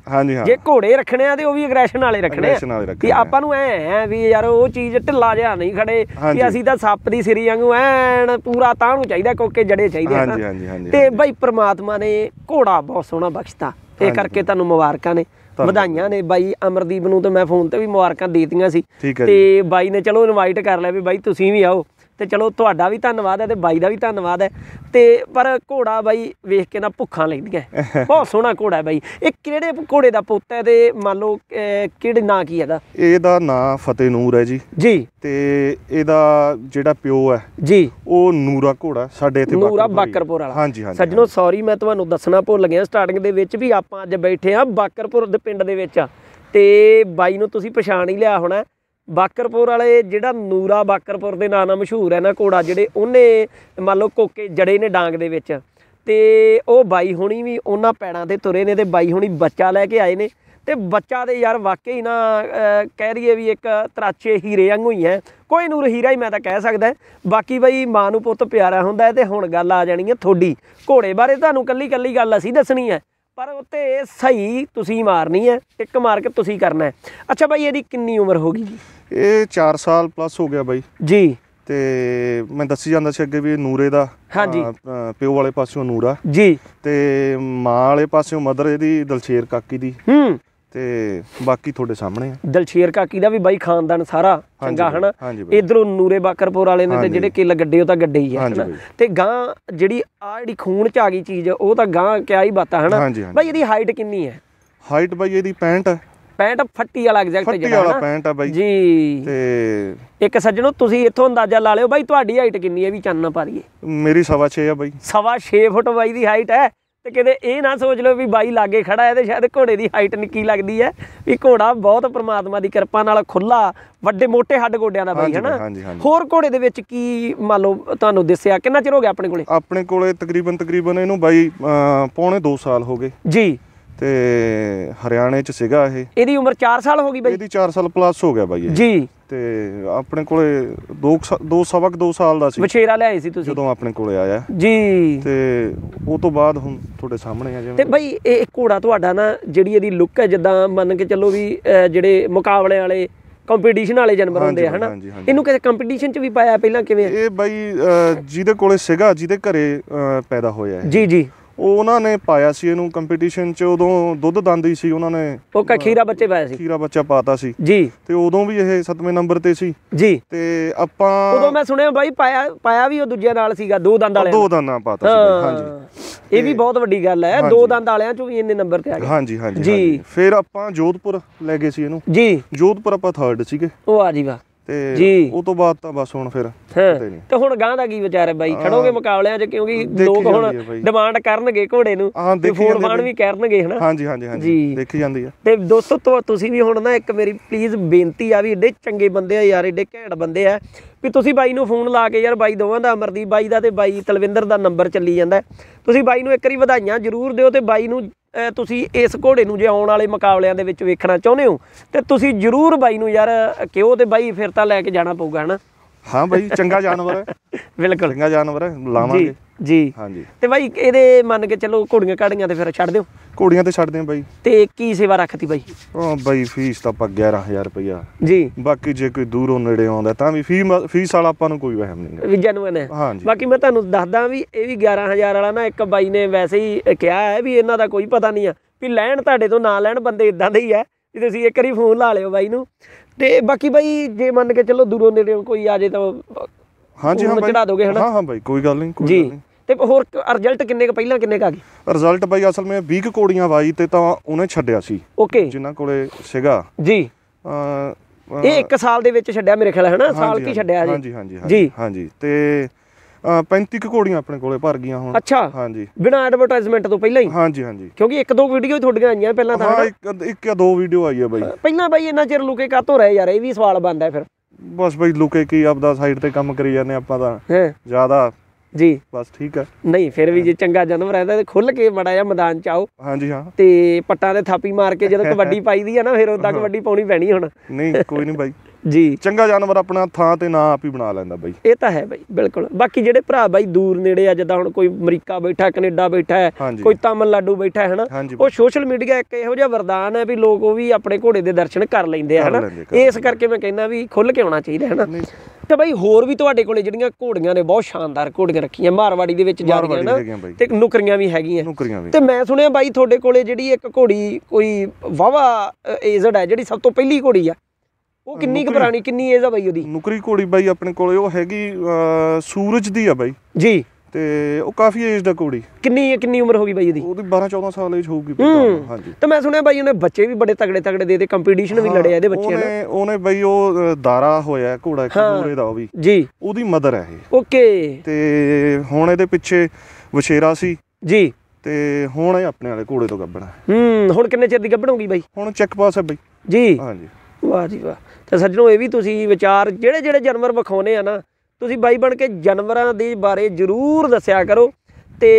ਜੇ ਘੋੜੇ ਰੱਖਣੇ ਆ ਤੇ ਉਹ ਵੀ ਐਗਰੈਸ਼ਨ ਵਾਲੇ ਰੱਖਣੇ ਆ ਕਿ ਆਪਾਂ ਨੂੰ ਐ ਐ ਵੀ ਯਾਰ ਉਹ ਚੀਜ਼ ਢਿੱਲਾ ਜਿਹਾ ਨਹੀਂ ਖੜੇ ਕਿ ਅਸੀਂ ਤਾਂ ਸੱਪ ਦੀ ਸਿਰੀ ਵਾਂਗੂ ਐਨ ਪੂਰਾ ਤਾਂ ਨੂੰ ਚਾਹੀਦਾ ਕੋਕੇ ਜੜੇ ਚਾਹੀਦੇ ਤੇ ਬਾਈ ਪ੍ਰਮਾਤਮਾ ਨੇ ਘੋੜਾ ਬਹੁਤ ਸੋਹਣਾ ਬਖਸ਼ਤਾ ਇਹ ਕਰਕੇ ਤੁਹਾਨੂੰ ਮੁਬਾਰਕਾਂ ਨੇ ਵਧਾਈਆਂ ਨੇ ਬਾਈ ਅਮਰਦੀਪ ਨੂੰ ਤੇ ਮੈਂ ਫੋਨ ਤੇ ਵੀ ਮੁਬਾਰਕਾਂ ਦੇਤੀਆਂ ਸੀ ਤੇ ਬਾਈ ਨੇ ਚਲੋ ਇਨਵਾਈਟ ਕਰ ਲਿਆ ਵੀ ਬਾਈ ਤੁਸੀਂ ਵੀ ਆਓ ਤੇ ਚਲੋ ਤੁਹਾਡਾ ਵੀ ਧੰਨਵਾਦ ਹੈ ਤੇ ਬਾਈ ਦਾ ਵੀ ਧੰਨਵਾਦ ਹੈ ਤੇ ਪਰ ਘੋੜਾ ਬਾਈ ਵੇਖ ਕੇ ਨਾ ਭੁੱਖਾਂ ਲੈਂਦੀਆਂ ਬਹੁਤ ਸੋਹਣਾ ਘੋੜਾ ਹੈ ਬਾਈ ਇਹ ਕਿਹੜੇ ਘੋੜੇ ਦਾ ਪੁੱਤ ਹੈ ਤੇ ਮੰਨ ਲਓ ਕਿਹੜੇ ਨਾਂ ਕੀ ਹੈਗਾ ਇਹਦਾ ਨਾਂ ਫਤਿਹ ਨੂਰ ਹੈ ਜੀ ਜੀ ਤੇ ਇਹਦਾ ਜਿਹੜਾ ਪਿਓ ਹੈ ਜੀ ਉਹ ਨੂਰਾ ਘੋੜਾ ਸਾਡੇ ਇੱਥੇ ਨੂਰਾ ਬਾਕਰਪੁਰ ਵਾਲਾ ਹਾਂਜੀ ਹਾਂਜੀ ਸੱਜਣੋ ਸੌਰੀ ਮੈਂ ਤੁਹਾਨੂੰ ਦੱਸਣਾ ਭੁੱਲ ਗਿਆ ਸਟਾਰਟਿੰਗ ਦੇ ਵਿੱਚ ਵੀ ਆਪਾਂ ਅੱਜ ਬੈਠੇ ਆ ਬਾਕਰਪੁਰ ਦੇ ਪਿੰਡ ਦੇ ਵਿੱਚ ਤੇ ਬਾਈ ਨੂੰ ਤੁਸੀਂ ਪਛਾਣ ਹੀ ਲਿਆ ਹੋਣਾ ਬਾਕਰਪੁਰ ਵਾਲੇ ਜਿਹੜਾ ਨੂਰਾ ਬਾਕਰਪੁਰ ਦੇ ਨਾਂ ਨਾਲ ਮਸ਼ਹੂਰ ਹੈ ਨਾ ਕੋੜਾ ਜਿਹੜੇ ਉਹਨੇ ਮੰਨ ਲਓ ਕੋਕੇ ਜੜੇ ਨੇ ਡਾਂਗ ਦੇ ਵਿੱਚ ਤੇ ਉਹ ਬਾਈ ਹੁਣੀ ਵੀ ਉਹਨਾਂ ਪੈੜਾਂ ਤੇ ਤੁਰੇ ਨੇ ਤੇ ਬਾਈ ਹੁਣੀ ਬੱਚਾ ਲੈ ਕੇ ਆਏ ਨੇ ਤੇ ਬੱਚਾ ਦੇ ਯਾਰ ਵਾਕਈ ਨਾ ਕਹਿ ਰਹੀਏ ਵੀ ਇੱਕ ਤਰਾਚੇ ਹੀਰੇ ਵਾਂਗੂ ਹੀ ਹੈ ਕੋਈ ਨੂਰ ਹੀਰਾ ਹੀ ਮੈਂ ਤਾਂ ਕਹਿ ਸਕਦਾ ਬਾਕੀ ਬਈ ਮਾਂ ਨੂੰ ਪੁੱਤ ਪਿਆਰਾ ਹੁੰਦਾ ਤੇ ਹੁਣ ਗੱਲ ਆ ਜਾਣੀ ਹੈ ਥੋੜੀ ਘੋੜੇ ਬਾਰੇ ਤੁਹਾਨੂੰ ਕੱਲੀ ਕੱਲੀ ਗੱਲ ਅਸੀਂ ਦੱਸਣੀ ਹੈ ਪਰ ਉੱਤੇ ਸਹੀ ਤੁਸੀਂ ਮਾਰਨੀ ਹੈ ਟਿਕ ਮਾਰ ਕੇ ਤੁਸੀਂ ਕਰਨਾ ਹੈ ਅੱਛਾ ਬਾਈ ਇਹਦੀ ਕਿੰਨੀ ਉਮਰ ਹੋ ਗਈ ਇਹ 4 ਸਾਲ ਪਲੱਸ ਹੋ ਗਿਆ ਬਾਈ ਜੀ ਤੇ ਮੈਂ ਦੱਸੀ ਜਾਂਦਾ ਸੀ ਅੱਗੇ ਵੀ ਨੂਰੇ ਦਾ ਹਾਂਜੀ ਪਿਓ ਵਾਲੇ ਪਾਸਿਓਂ ਨੂਰਾ ਜੀ ਤੇ ਮਾਂ ਵਾਲੇ ਪਾਸਿਓਂ ਮਦਰ ਇਹਦੀ ਦਲਸ਼ੇਰ ਕਾਕੀ ਦੀ ਹੂੰ ਤੇ ਬਾਕੀ ਤੁਹਾਡੇ ਸਾਹਮਣੇ ਆ ਦਲਸ਼ੇਰ ਕਾਕੀ ਦਾ ਵੀ ਬਾਈ ਖਾਨਦਾਨ ਸਾਰਾ ਚੰਗਾ ਹਨਾ ਇਧਰੋਂ ਨੂਰੇ ਬਾਕਰਪੁਰ ਵਾਲੇ ਨੇ ਤੇ ਜਿਹੜੇ ਕਿੱਲ ਗੱਡੇ ਉਹ ਤਾਂ ਗੱਡੇ ਹੀ ਆ ਹਨਾ ਤੇ ਗਾਂ ਜਿਹੜੀ ਆ ਜਿਹੜੀ ਖੂਨ ਚ ਆ ਗਈ ਚੀਜ਼ ਉਹ ਤਾਂ ਗਾਂ ਕਿਆ ਹੀ ਬਾਤਾਂ ਹਨਾ ਬਾਈ ਇਹਦੀ ਹਾਈਟ ਕਿੰਨੀ ਹੈ ਹਾਈਟ ਬਾਈ ਇਹਦੀ 65 ਹੈ 65 ਫੱਟੀ ਵਾਲਾ ਐਗਜ਼ੈਕਟ ਜਿਹੜਾ ਫੱਟੀ ਵਾਲਾ ਪੈਂਟ ਆ ਬਾਈ ਜੀ ਤੇ ਇੱਕ ਸੱਜਣੋ ਤੁਸੀਂ ਇੱਥੋਂ ਅੰਦਾਜ਼ਾ ਲਾ ਲਿਓ ਬਾਈ ਤੁਹਾਡੀ ਹਾਈਟ ਕਿੰਨੀ ਹੈ ਵੀ ਚੰਨ ਨਾ ਪਾਰੀਏ ਮੇਰੀ 6.5 ਆ ਬਾਈ 6.5 ਫੁੱਟ ਬਾਈ ਦੀ ਹਾਈਟ ਹੈ ਤੇ ਕਹਿੰਦੇ ਇਹ ਨਾ ਸੋਚ ਲਓ ਵੀ ਬਾਈ ਲਾਗੇ ਖੜਾ ਹੈ ਤੇ ਸ਼ਾਇਦ ਘੋੜੇ ਦੀ ਹਾਈਟ ਨਿੱਕੀ ਲੱਗਦੀ ਹੈ ਵੀ ਘੋੜਾ ਬਹੁਤ ਪ੍ਰਮਾਤਮਾ ਦੀ ਕਿਰਪਾ ਨਾਲ ਖੁੱਲਾ ਵੱਡੇ ਮੋٹے ਹੱਡ ਗੋਡਿਆਂ ਦਾ ਬਾਈ ਹੈਨਾ ਹੋਰ ਘੋੜੇ ਦੇ ਵਿੱਚ ਕੀ ਮੰਨ ਲਓ ਤੁਹਾਨੂੰ ਦੱਸਿਆ ਕਿੰਨਾ ਚਿਰ ਹੋ ਗਿਆ ਆਪਣੇ ਕੋਲੇ ਆਪਣੇ ਕੋਲੇ ਤਕਰੀਬਨ ਤਕਰੀਬਨ ਇਹਨੂੰ ਬਾਈ ਪੌਣੇ 2 ਸਾਲ ਹੋ ਗਏ ਜੀ ਤੇ ਹਰਿਆਣੇ ਚ ਸੀਗਾ ਇਹ ਇਹਦੀ ਉਮਰ 4 ਸਾਲ ਹੋ ਗਈ ਬਾਈ ਇਹਦੀ 4 ਸਾਲ ਪਲੱਸ ਹੋ ਗਿਆ ਬਾਈ ਜੀ ਤੇ ਆਪਣੇ ਕੋਲੇ 2 2 ਸਵਕ 2 ਸਾਲ ਦਾ ਸੀ ਵਛੇਰਾ ਲਿਆਏ ਸੀ ਤੁਸੀਂ ਜਦੋਂ ਆਪਣੇ ਕੋਲੇ ਆਇਆ ਜੀ ਤੇ ਉਹ ਤੋਂ ਬਾਅਦ ਹੁਣ ਤੁਹਾਡੇ ਸਾਹਮਣੇ ਆ ਜਿਵੇਂ ਤੇ ਬਾਈ ਇਹ ਘੋੜਾ ਤੁਹਾਡਾ ਨਾ ਜਿਹੜੀ ਇਹਦੀ ਲੁੱਕ ਹੈ ਜਿੱਦਾਂ ਮੰਨ ਕੇ ਚੱਲੋ ਵੀ ਜਿਹੜੇ ਮੁਕਾਬਲੇ ਵਾਲੇ ਕੰਪੀਟੀਸ਼ਨ ਵਾਲੇ ਜਾਨਵਰ ਹੁੰਦੇ ਆ ਹਨਾ ਇਹਨੂੰ ਕਿਸੇ ਕੰਪੀਟੀਸ਼ਨ ਚ ਵੀ ਪਾਇਆ ਪਹਿਲਾਂ ਕਿਵੇਂ ਇਹ ਬਾਈ ਜਿਹਦੇ ਕੋਲੇ ਸੀਗਾ ਜਿਹਦੇ ਘਰੇ ਪੈਦਾ ਹੋਇਆ ਹੈ ਜੀ ਜੀ ਉਹ ਉਹਨਾਂ ਨੇ ਪਾਇਆ ਸੀ ਇਹਨੂੰ ਕੰਪੀਟੀਸ਼ਨ 'ਚ ਉਦੋਂ ਦੁੱਧ ਦੰਦੀ ਸੀ ਉਹਨਾਂ ਨੇ ਉਹ ਕਾ ਖੀਰਾ ਬੱਚੇ ਪਾਇਆ ਸੀ ਖੀਰਾ ਬੱਚਾ ਪਾਤਾ ਸੀ ਜੀ ਤੇ ਉਦੋਂ ਵੀ ਇਹ 7ਵੇਂ ਨੰਬਰ ਤੇ ਸੀ ਜੀ ਤੇ ਆਪਾਂ ਉਦੋਂ ਮੈਂ ਸੁਣਿਆ ਬਾਈ ਪਾਇਆ ਪਾਇਆ ਵੀ ਉਹ ਦੂਜਿਆਂ ਨਾਲ ਸੀਗਾ ਦੋ ਦੰਦ ਵਾਲਿਆਂ ਦੋ ਦੰਦਾਂ ਪਾਤਾ ਸੀ ਹਾਂਜੀ ਇਹ ਵੀ ਬਹੁਤ ਵੱਡੀ ਗੱਲ ਹੈ ਦੋ ਦੰਦ ਵਾਲਿਆਂ 'ਚੋਂ ਵੀ ਇੰਨੇ ਨੰਬਰ ਤੇ ਆ ਗਏ ਹਾਂਜੀ ਹਾਂਜੀ ਜੀ ਫਿਰ ਆਪਾਂ ਜੋਧਪੁਰ ਲੈ ਗਏ ਸੀ ਇਹਨੂੰ ਜੀ ਜੋਧਪੁਰ ਆਪਾਂ 3rd ਸੀਗੇ ਉਹ ਆ ਜੀ ਵਾ ਤੇ ਉਹ ਤੋਂ ਬਾਅਦ ਤਾਂ ਬਸ ਹੁਣ ਫਿਰ ਤੇ ਹੁਣ ਗਾਂ ਦਾ ਕੀ ਵਿਚਾਰ ਹੈ ਬਾਈ ਖੜੋਗੇ ਮੁਕਾਬਲਿਆਂ 'ਚ ਕਿਉਂਕਿ ਲੋਕ ਹੁਣ ਡਿਮਾਂਡ ਕਰਨਗੇ ਘੋੜੇ ਨੂੰ ਤੇ ਫੋਨ ਫਾਨ ਵੀ ਕਰਨਗੇ ਹਨਾ ਹਾਂਜੀ ਹਾਂਜੀ ਹਾਂਜੀ ਦੇਖੀ ਜਾਂਦੀ ਆ ਤੇ ਦੋਸਤੋ ਤੋ ਤੁਸੀਂ ਵੀ ਹੁਣ ਨਾ ਇੱਕ ਮੇਰੀ ਪਲੀਜ਼ ਬੇਨਤੀ ਆ ਵੀ ਏਡੇ ਚੰਗੇ ਬੰਦੇ ਆ ਯਾਰ ਏਡੇ ਘੈਂਟ ਬੰਦੇ ਆ ਵੀ ਤੁਸੀਂ ਬਾਈ ਨੂੰ ਫੋਨ ਲਾ ਕੇ ਯਾਰ ਬਾਈ ਦੋਵਾਂ ਦਾ ਅਮਰਦੀਪ ਬਾਈ ਦਾ ਤੇ ਬਾਈ ਤਲਵਿੰਦਰ ਦਾ ਨੰਬਰ ਚੱਲੀ ਜਾਂਦਾ ਤੁਸੀਂ ਬਾਈ ਨੂੰ ਇੱਕ ਵਾਰੀ ਵਧਾਈਆਂ ਜ਼ਰੂਰ ਦਿਓ ਤੇ ਬਾਈ ਨੂੰ ਤੁਸੀਂ ਇਸ ਘੋੜੇ ਨੂੰ ਜੇ ਆਉਣ ਵਾਲੇ ਮੁਕਾਬਲਿਆਂ ਦੇ ਵਿੱਚ ਵੇਖਣਾ ਚਾਹੁੰਦੇ ਹੋ ਤੇ ਤੁਸੀਂ ਜਰੂਰ ਬਾਈ ਨੂੰ ਯਾਰ ਕਿਉਂ ਤੇ ਬਾਈ ਫਿਰ ਤਾਂ ਲੈ ਕੇ ਜਾਣਾ ਪਊਗਾ ਹਨਾ ਹਾਂ ਬਾਈ ਚੰਗਾ ਜਾਨਵਰ ਹੈ ਬਿਲਕੁਲ ਚੰਗਾ ਜਾਨਵਰ ਹੈ ਲਾਵਾਂਗੇ ਜੀ ਹਾਂਜੀ ਤੇ ਬਾਈ ਇਹਦੇ ਮੰਨ ਕੇ ਚਲੋ ਘੋੜੀਆਂ ਕਾੜੀਆਂ ਤੇ ਫਿਰ ਛੱਡ ਦਿਓ ਘੋੜੀਆਂ ਤੇ ਛੱਡਦੇ ਆ ਬਾਈ ਤੇ ਕੀ ਸੇਵਾ ਰੱਖਤੀ ਬਾਈ ਉਹ ਬਾਈ ਫੀਸ ਤਾਂ ਆਪਾਂ 11000 ਰੁਪਇਆ ਜੀ ਬਾਕੀ ਜੇ ਕੋਈ ਦੂਰੋਂ ਨੇੜੇ ਆਉਂਦਾ ਤਾਂ ਵੀ ਫੀਸ ਫੀਸ ਵਾਲਾ ਆਪਾਂ ਨੂੰ ਕੋਈ ਵਹਿਮ ਨਹੀਂ ਵੀ ਜਨੂਨ ਹੈ ਬਾਕੀ ਮੈਂ ਤੁਹਾਨੂੰ ਦੱਸਦਾ ਵੀ ਇਹ ਵੀ 11000 ਵਾਲਾ ਨਾ ਇੱਕ ਬਾਈ ਨੇ ਵੈਸੇ ਹੀ ਕਿਹਾ ਹੈ ਵੀ ਇਹਨਾਂ ਦਾ ਕੋਈ ਪਤਾ ਨਹੀਂ ਆ ਵੀ ਲੈਣ ਤੁਹਾਡੇ ਤੋਂ ਨਾ ਲੈਣ ਬੰਦੇ ਇਦਾਂ ਦੇ ਹੀ ਆ ਜੇ ਤੁਸੀਂ ਇੱਕ ਵਾਰੀ ਫੋਨ ਲਾ ਲਿਓ ਬਾਈ ਨੂੰ ਤੇ ਬਾਕੀ ਬਾਈ ਜੇ ਮੰਨ ਕੇ ਚੱਲੋ ਦੂਰੋਂ ਨੇੜੇ ਕੋਈ ਆ ਜੇ ਤਾਂ ਹਾਂਜੀ ਹਾਂ ਬਾਈ ਚੜਾ ਦੋਗੇ ਹਨਾ ਹਾਂ ਹਾਂ ਬਾਈ ਕੋਈ ਗੱਲ ਨਹੀਂ ਕੋਈ ਗੱਲ ਨਹੀਂ ਤੇ ਹੋਰ ਰਿਜ਼ਲਟ ਕਿੰਨੇ ਕ ਪਹਿਲਾਂ ਕਿੰਨੇ ਕ ਆ ਗਏ ਰਿਜ਼ਲਟ ਬਾਈ ਅਸਲ ਵਿੱਚ 20 ਕੋੜੀਆਂ ਵਾਈ ਤੇ ਤਾਂ ਉਹਨੇ ਛੱਡਿਆ ਸੀ ਓਕੇ ਜਿਨ੍ਹਾਂ ਕੋਲੇ ਸੀਗਾ ਜੀ ਇਹ ਇੱਕ ਸਾਲ ਦੇ ਵਿੱਚ ਛੱਡਿਆ ਮੇਰੇ ਖਿਆਲ ਹੈ ਸਾਲ ਕੀ ਛੱਡਿਆ ਜੀ ਹਾਂਜੀ ਹਾਂਜੀ ਹਾਂਜੀ ਹਾਂਜੀ ਤੇ 35 ਘੋੜੀਆਂ ਆਪਣੇ ਕੋਲੇ ਭਰ ਗਈਆਂ ਹੁਣ ਅੱਛਾ ਹਾਂਜੀ ਬਿਨਾ ਐਡਵਰਟਾਈਜ਼ਮੈਂਟ ਤੋਂ ਪਹਿਲਾਂ ਹੀ ਹਾਂਜੀ ਹਾਂਜੀ ਕਿਉਂਕਿ ਇੱਕ ਦੋ ਵੀਡੀਓ ਤੁਹਾਡੀਆਂ ਆਈਆਂ ਪਹਿਲਾਂ ਤਾਂ ਹਾਂ ਇੱਕ ਇੱਕ ਜਾਂ ਦੋ ਵੀਡੀਓ ਆਈ ਹੈ ਬਾਈ ਪਹਿਲਾਂ ਬਾਈ ਇੰਨਾ ਚਿਰ ਲੁਕੇ ਕਾਤੋਂ ਰਹੇ ਯਾਰ ਇਹ ਵੀ ਸਵਾਲ ਬਣਦਾ ਫਿਰ ਬਸ ਬਾਈ ਲੁਕੇ ਕੀ ਆਪਦਾ ਸਾਈਡ ਤੇ ਕੰਮ ਕਰੀ ਜਾਂਦੇ ਆਪਾਂ ਤਾਂ ਜਿਆਦਾ ਜੀ ਬਸ ਠੀਕ ਹੈ ਨਹੀਂ ਫਿਰ ਵੀ ਜੇ ਚੰਗਾ ਜਾਨਵਰ ਹੈ ਤਾਂ ਖੁੱਲ ਕੇ ਬੜਾ ਜਾ ਮੈਦਾਨ ਚ ਆਓ ਹਾਂਜੀ ਹਾਂ ਤੇ ਪੱਟਾਂ ਤੇ ਥਾਪੀ ਮਾਰ ਕੇ ਜਦੋਂ ਕਬੱਡੀ ਪਾਈਦੀ ਆ ਨਾ ਫਿਰ ਉਦਾਂ ਕਬੱਡੀ ਪਾਉਣੀ ਪੈਣੀ ਹੁਣ ਨਹੀਂ ਕੋਈ ਨਹੀਂ ਬਾਈ ਜੀ ਚੰਗਾ ਜਾਨਵਰ ਆਪਣਾ ਥਾਂ ਤੇ ਨਾਂ ਆਪ ਹੀ ਬਣਾ ਲੈਂਦਾ ਬਾਈ ਇਹ ਤਾਂ ਹੈ ਬਾਈ ਬਿਲਕੁਲ ਬਾਕੀ ਜਿਹੜੇ ਭਰਾ ਬਾਈ ਦੂਰ ਨੇੜੇ ਆ ਜਿੱਦਾਂ ਹੁਣ ਕੋਈ ਅਮਰੀਕਾ ਬੈਠਾ ਕੈਨੇਡਾ ਬੈਠਾ ਹੈ ਕੋਈ ਤਾਮਿਲਨਾਡੂ ਬੈਠਾ ਹੈ ਹਨਾ ਉਹ ਸੋਸ਼ਲ ਮੀਡੀਆ ਇੱਕ ਇਹੋ ਜਿਹਾ ਵਰਦਾਨ ਹੈ ਵੀ ਲੋਕ ਉਹ ਵੀ ਆਪਣੇ ਘੋੜੇ ਦੇ ਦਰਸ਼ਨ ਕਰ ਲੈਂਦੇ ਆ ਹਨਾ ਇਸ ਕਰਕੇ ਮੈਂ ਕਹਿੰਦਾ ਵੀ ਖੁੱਲ ਕੇ ਆਉਣਾ ਚਾਹੀਦਾ ਹੈ ਹਨਾ ਤੇ ਬਾਈ ਹੋਰ ਵੀ ਤੁਹਾਡੇ ਕੋਲੇ ਜਿਹੜੀਆਂ ਘੋੜੀਆਂ ਨੇ ਬਹੁਤ ਸ਼ਾਨਦਾਰ ਘੋੜੀਆਂ ਰੱਖੀਆਂ ਮਾਰਵਾੜੀ ਦੇ ਵਿੱਚ ਜਾ ਰਹੀਆਂ ਹਨਾ ਤੇ ਨੁਕਰੀਆਂ ਵੀ ਹੈਗੀਆਂ ਤੇ ਮੈਂ ਸੁਣਿਆ ਬਾਈ ਤੁਹਾਡੇ ਕੋਲੇ ਜਿਹੜੀ ਇੱਕ ਘੋੜੀ ਕੋਈ ਵਾਵਾ ਏਜ਼ਡ ਹੈ ਜਿਹੜੀ ਸਭ ਤੋਂ ਪਹਿਲੀ ਘੋੜੀ ਆ ਉਹ ਕਿੰਨੀ ਕੁ ਪੁਰਾਣੀ ਕਿੰਨੀ ਏਜ ਆ ਬਾਈ ਉਹਦੀ ਨੁਕਰੀ ਕੋੜੀ ਬਾਈ ਆਪਣੇ ਕੋਲੇ ਉਹ ਹੈਗੀ ਸੂਰਜ ਦੀ ਆ ਬਾਈ ਜੀ ਤੇ ਉਹ ਕਾਫੀ ਏਜ ਦਾ ਕੋੜੀ ਕਿੰਨੀ ਕਿੰਨੀ ਉਮਰ ਹੋ ਗਈ ਬਾਈ ਇਹਦੀ ਉਹਦੀ 12 14 ਸਾਲ ਏਜ ਹੋਊਗੀ ਹਾਂਜੀ ਤੇ ਮੈਂ ਸੁਣਿਆ ਬਾਈ ਉਹਨੇ ਬੱਚੇ ਵੀ ਬੜੇ ਤਗੜੇ ਤਗੜੇ ਦੇ ਦੇ ਕੰਪੀਟੀਸ਼ਨ ਵੀ ਲੜਿਆ ਇਹਦੇ ਬੱਚਿਆਂ ਨੇ ਉਹਨੇ ਉਹਨੇ ਬਾਈ ਉਹ ਦਾਰਾ ਹੋਇਆ ਘੋੜਾ ਇੱਕ ਦੂਰੇ ਦਾ ਉਹ ਵੀ ਜੀ ਉਹਦੀ ਮਦਰ ਹੈ ਇਹ ਓਕੇ ਤੇ ਹੁਣ ਇਹਦੇ ਪਿੱਛੇ ਵਛੇਰਾ ਸੀ ਜੀ ਤੇ ਹੁਣ ਇਹ ਆਪਣੇ ਵਾਲੇ ਘੋੜੇ ਤੋਂ ਗੱਬਣਾ ਹੂੰ ਹੁਣ ਕਿੰਨੇ ਚਿਰ ਦੀ ਗੱਬਣ ਬਾਈ ਹੁਣ ਚੈੱਕ ਪਾਸ ਹੈ ਬਾਈ ਜੀ ਹਾਂਜੀ ਵਾਹ ਜੀ ਵਾਹ ਤੇ ਸੱਜਣੋ ਇਹ ਵੀ ਤੁਸੀਂ ਵਿਚਾਰ ਜਿਹੜੇ ਜਿਹੜੇ ਜਾਨਵਰ ਵਿਖਾਉਨੇ ਆ ਨਾ ਤੁਸੀਂ ਬਾਈ ਬਣ ਕੇ ਜਾਨਵਰਾਂ ਦੇ ਬਾਰੇ ਜ਼ਰੂਰ ਦੱਸਿਆ ਕਰੋ ਤੇ